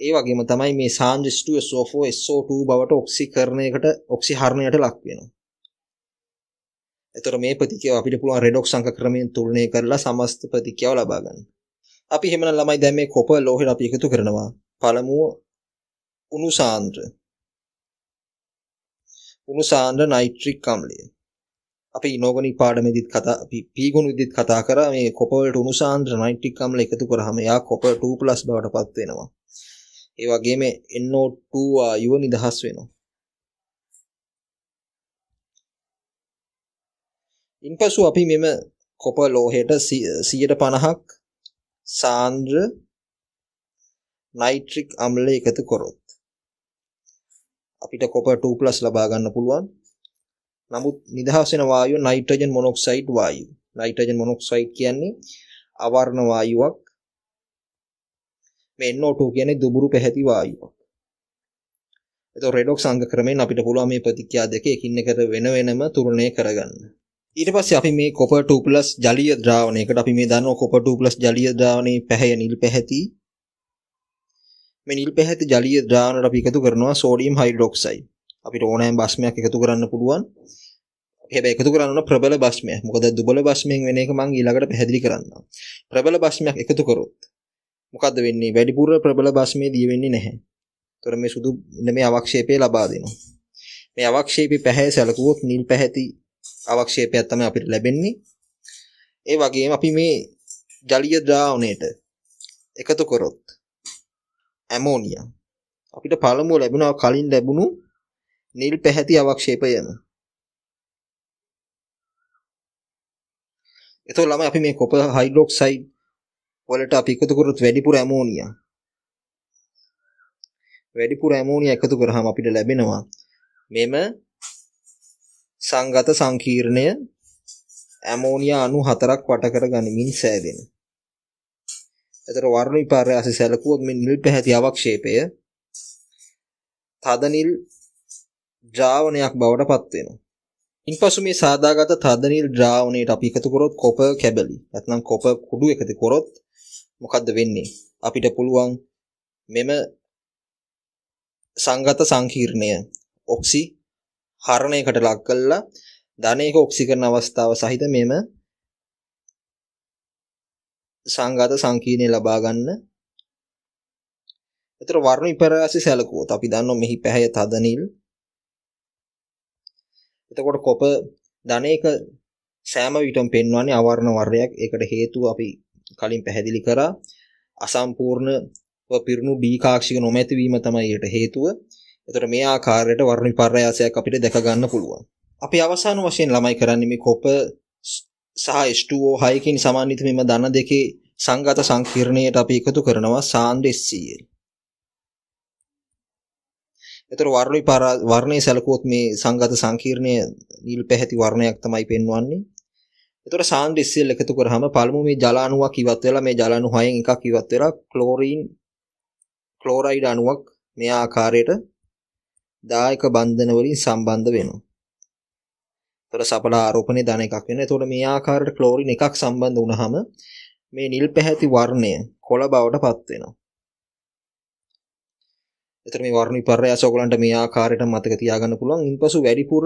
ඒ වගේම තමයි මේ sand H2SO4 SO2 බවට ඔක්සිකරණයකට ඔක්සිහරණයට ලක් වෙනවා. එතකොට මේ ප්‍රතික්‍රියාව අපිට පුළුවන් රෙඩොක්ස් අංක ක්‍රමයෙන් තුලනය කරලා සමස්ත ප්‍රතික්‍රියාව ලබා ගන්න. අපි එහෙමනම් ළමයි දැන් මේ කොපර් ලෝහෙට අපි එකතු කරනවා. පළමුව උණු සාන්ද්‍ර. උණු සාන්ද්‍ර නයිට්‍රික් අම්ලය. අපි ඉනෝගොනික් පාඩමේදීත් කතා අපි පීගුණ විදිහත් කතා කරා මේ කොපර් වලට උණු සාන්ද්‍ර නයිට්‍රික් අම්ල එකතු කරාම එයා කොපර් 2+ බවට පත් වෙනවා. ඒ වගේම NO2 ආයුව නිදහස් වෙනවා. ඉන්පසු අපි මෙම කොප ලෝහයට 150ක් සාන්ද්‍ර නයිට්‍රික් අම්ලය එකතු කරොත් අපිට කොප 2+ ලබා ගන්න පුළුවන්. නමුත් නිදහස් වෙන වායුව නයිට්‍රජන් මොනොක්සයිඩ් වායුව. නයිට්‍රජන් මොනොක්සයිඩ් කියන්නේ අවර්ණ වායුවක්. මේ NO2 කියන්නේ දුබුරු පැහැති වායුවක්. එතකොට රෙඩොක්ස් අංග ක්‍රමයෙන් අපිට පුළුවන් මේ ප්‍රතික්‍රියා දෙක එකින් එකට වෙන වෙනම තුරණය කරගන්න. ඊට පස්සේ අපි මේ copper 2+ ජලීය ද්‍රාවණයකට අපි මේ දන්නවා copper 2+ ජලීය ද්‍රාවණේ පැහැය නිල් පැහැති මේ නිල් පැහැති ජලීය ද්‍රාවණයට අපි එකතු කරනවා සෝඩියම් හයිඩ්‍රොක්සයිඩ් අපිට ඕනෑම බස්මයක් එකතු කරන්න පුළුවන් හැබැයි එකතු කරන්න ඕන ප්‍රබල බස්මයක් මොකද දුබල බස්මයෙන් වෙන එක මම ඊළඟට පැහැදිලි කරන්නම් ප්‍රබල බස්මයක් එකතු කරොත් මොකද්ද වෙන්නේ වැඩිපුර ප්‍රබල බස්මේ දිය වෙන්නේ නැහැ ඒතර මේ සුදු මේ අවක්ෂේපය ලබා දෙනවා මේ අවක්ෂේපී පැහැය සැලකුවොත් නිල් පැහැති අවක්ෂේපයක් තමයි අපිට ලැබෙන්නේ. ඒ වගේම අපි මේ ජලීය ද්‍රාවණයට එකතු කරොත් ඇමෝනියා අපිට පළමුව ලැබුණා කලින් ලැබුණු නිල් පැහැති අවක්ෂේපයම. එතකොට ළමයි අපි මේ කොපර් හයිඩ්‍රොක්සයිඩ් වලට අපි එකතු කරොත් වැඩිපුර ඇමෝනියා වැඩිපුර ඇමෝනියා එකතු කරාම අපිට ලැබෙනවා මෙම සංගත සංකීර්ණය ඇමෝනියා අණු හතරක් වට කර ගනිමින් සෑදෙන. එතකොට වර්ණ විපර්යාස සැලකුවොත් මේ නිල් පැහැති අවක්ෂේපය තද නිල් ද්‍රාවණයක් බවට පත් වෙනවා. ඉන්පසු මේ සාදාගත තද නිල් ද්‍රාවණයට අපි එකතු කරොත් කොපර් කැබලි නැත්නම් කොපර් කුඩු එකතු කරොත් මොකද්ද වෙන්නේ? අපිට පුළුවන් මෙම සංගත සංකීර්ණය ඔක්සි හරණයකට ලක් කළා ධනේක ඔක්සිකරණ අවස්ථාව සහිත මෙම සංගත සංකීර්ණය ලබා ගන්න. ඒතර වර්ණ විපරාසි සැලකුවොත් අපි දන්නවා මෙහි පැහැය තද නිල්. එතකොට කොප ධනේක සෑම විටම පෙන්වන්නේ අවර්ණ වර්ණයක්. ඒකට හේතුව අපි කලින් පැහැදිලි කරා. අසම්පූර්ණ පිරුණු බී කාක්ෂික නොමැතිවීම තමයි ඒට හේතුව. එතකොට මේ ආකාරයට වර්ණ විපර්යාසයක් අපිට දැක ගන්න පුළුවන්. අපි අවසාන වශයෙන් ළමයි කරන්නේ මේ කොප සහ H2O 6 කින් සමාන්විත මෙම ධන දෙකේ සංගත සංකීර්ණයට අපි එකතු කරනවා සාන්ද්‍ර SCl. එතකොට වර්ණ විපාර වර්ණයේ සැලකුවොත් මේ සංගත සංකීර්ණය නිල් පැහැති වර්ණයක් තමයි පෙන්වන්නේ. එතකොට සාන්ද්‍ර SCl එකතු කරාම පළමු මේ ජල අණුවක් ඉවත් වෙලා මේ ජල අණු 6න් එකක් ඉවත් වෙලා ක්ලෝරීන් ක්ලෝරයිඩ් අණුවක් මේ ආකාරයට දායක බන්ධන වලින් සම්බන්ධ වෙනවා. ඒතර සපල ආරෝපණේ ධන එකක් වෙනවා. ඒතකොට මේ ආකාරයට ක්ලෝරින් එකක් සම්බන්ධ වුනහම මේ නිල් පැහැති වර්ණය කොළ බවටපත් වෙනවා. ඒතර මේ වර්ණ විපර්යාස ඔයගලන්ට මේ ආකාරයට මතක තියාගන්න පුළුවන්. ඉන්පසු වැඩිපුර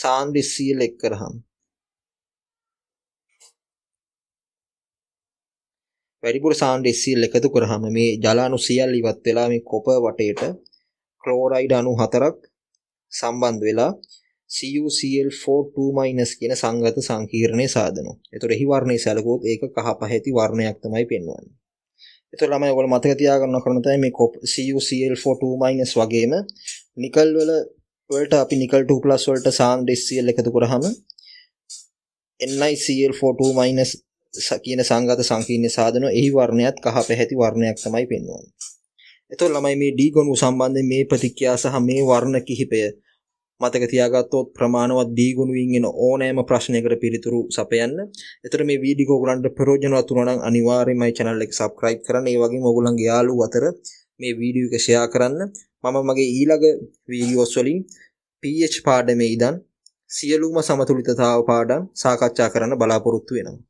සාන්ද්‍ර සීල් එක් කරහම වැඩිපුර සාන්ද්‍ර සීල් එකතු කරාම මේ ජලාණු සියල්ල ඉවත් වෙලා මේ කොප වටේට ක්ලෝරයිඩ් අණු හතරක් සම්බන්ධ වෙලා CuCl42- කියන සංගත සංකීර්ණය සාදනවා. ඒතකොට එහි වර්ණය සැලකුවොත් ඒක කහ පහ ඇති වර්ණයක් තමයි පෙන්වන්නේ. ඒතකොට ළමයි ඔයගොල්ලෝ මතක තියාගන්න කරන තමයි මේ CuCl42- වගේම නිකල් වල වලට අපි නිකල් 2+ වලට සාන් DCl එකතු කරාම NiCl42- කියන සංගත සංකීර්ණය සාදනවා. එහි වර්ණයත් කහ පැහැති වර්ණයක් තමයි පෙන්වන්නේ. එතකොට ළමයි මේ ඩී ගොනුව සම්බන්ධයෙන් මේ ප්‍රතික්‍රියා සහ මේ වර්ණ කිහිපය මතක තියාගත්තොත් ප්‍රමාණවත් ඩී ගොනුවින් එන ඕනෑම ප්‍රශ්නයකට පිළිතුරු සපයන්න. එතකොට මේ වීඩියෝ ගොගලන්ට ප්‍රයෝජනවත් වුණා නම් අනිවාර්යයෙන්ම channel එක subscribe කරන්න. ඒ වගේම ඔයගොල්ලන්ගේ යාළුවෝ අතර මේ වීඩියෝ එක share කරන්න. මම මගේ ඊළඟ වීඩියෝස් වලින් PH පාඩමේ ඉඳන් සියලුම සමතුලිතතාව පාඩම් සාකච්ඡා කරන්න බලාපොරොත්තු වෙනවා.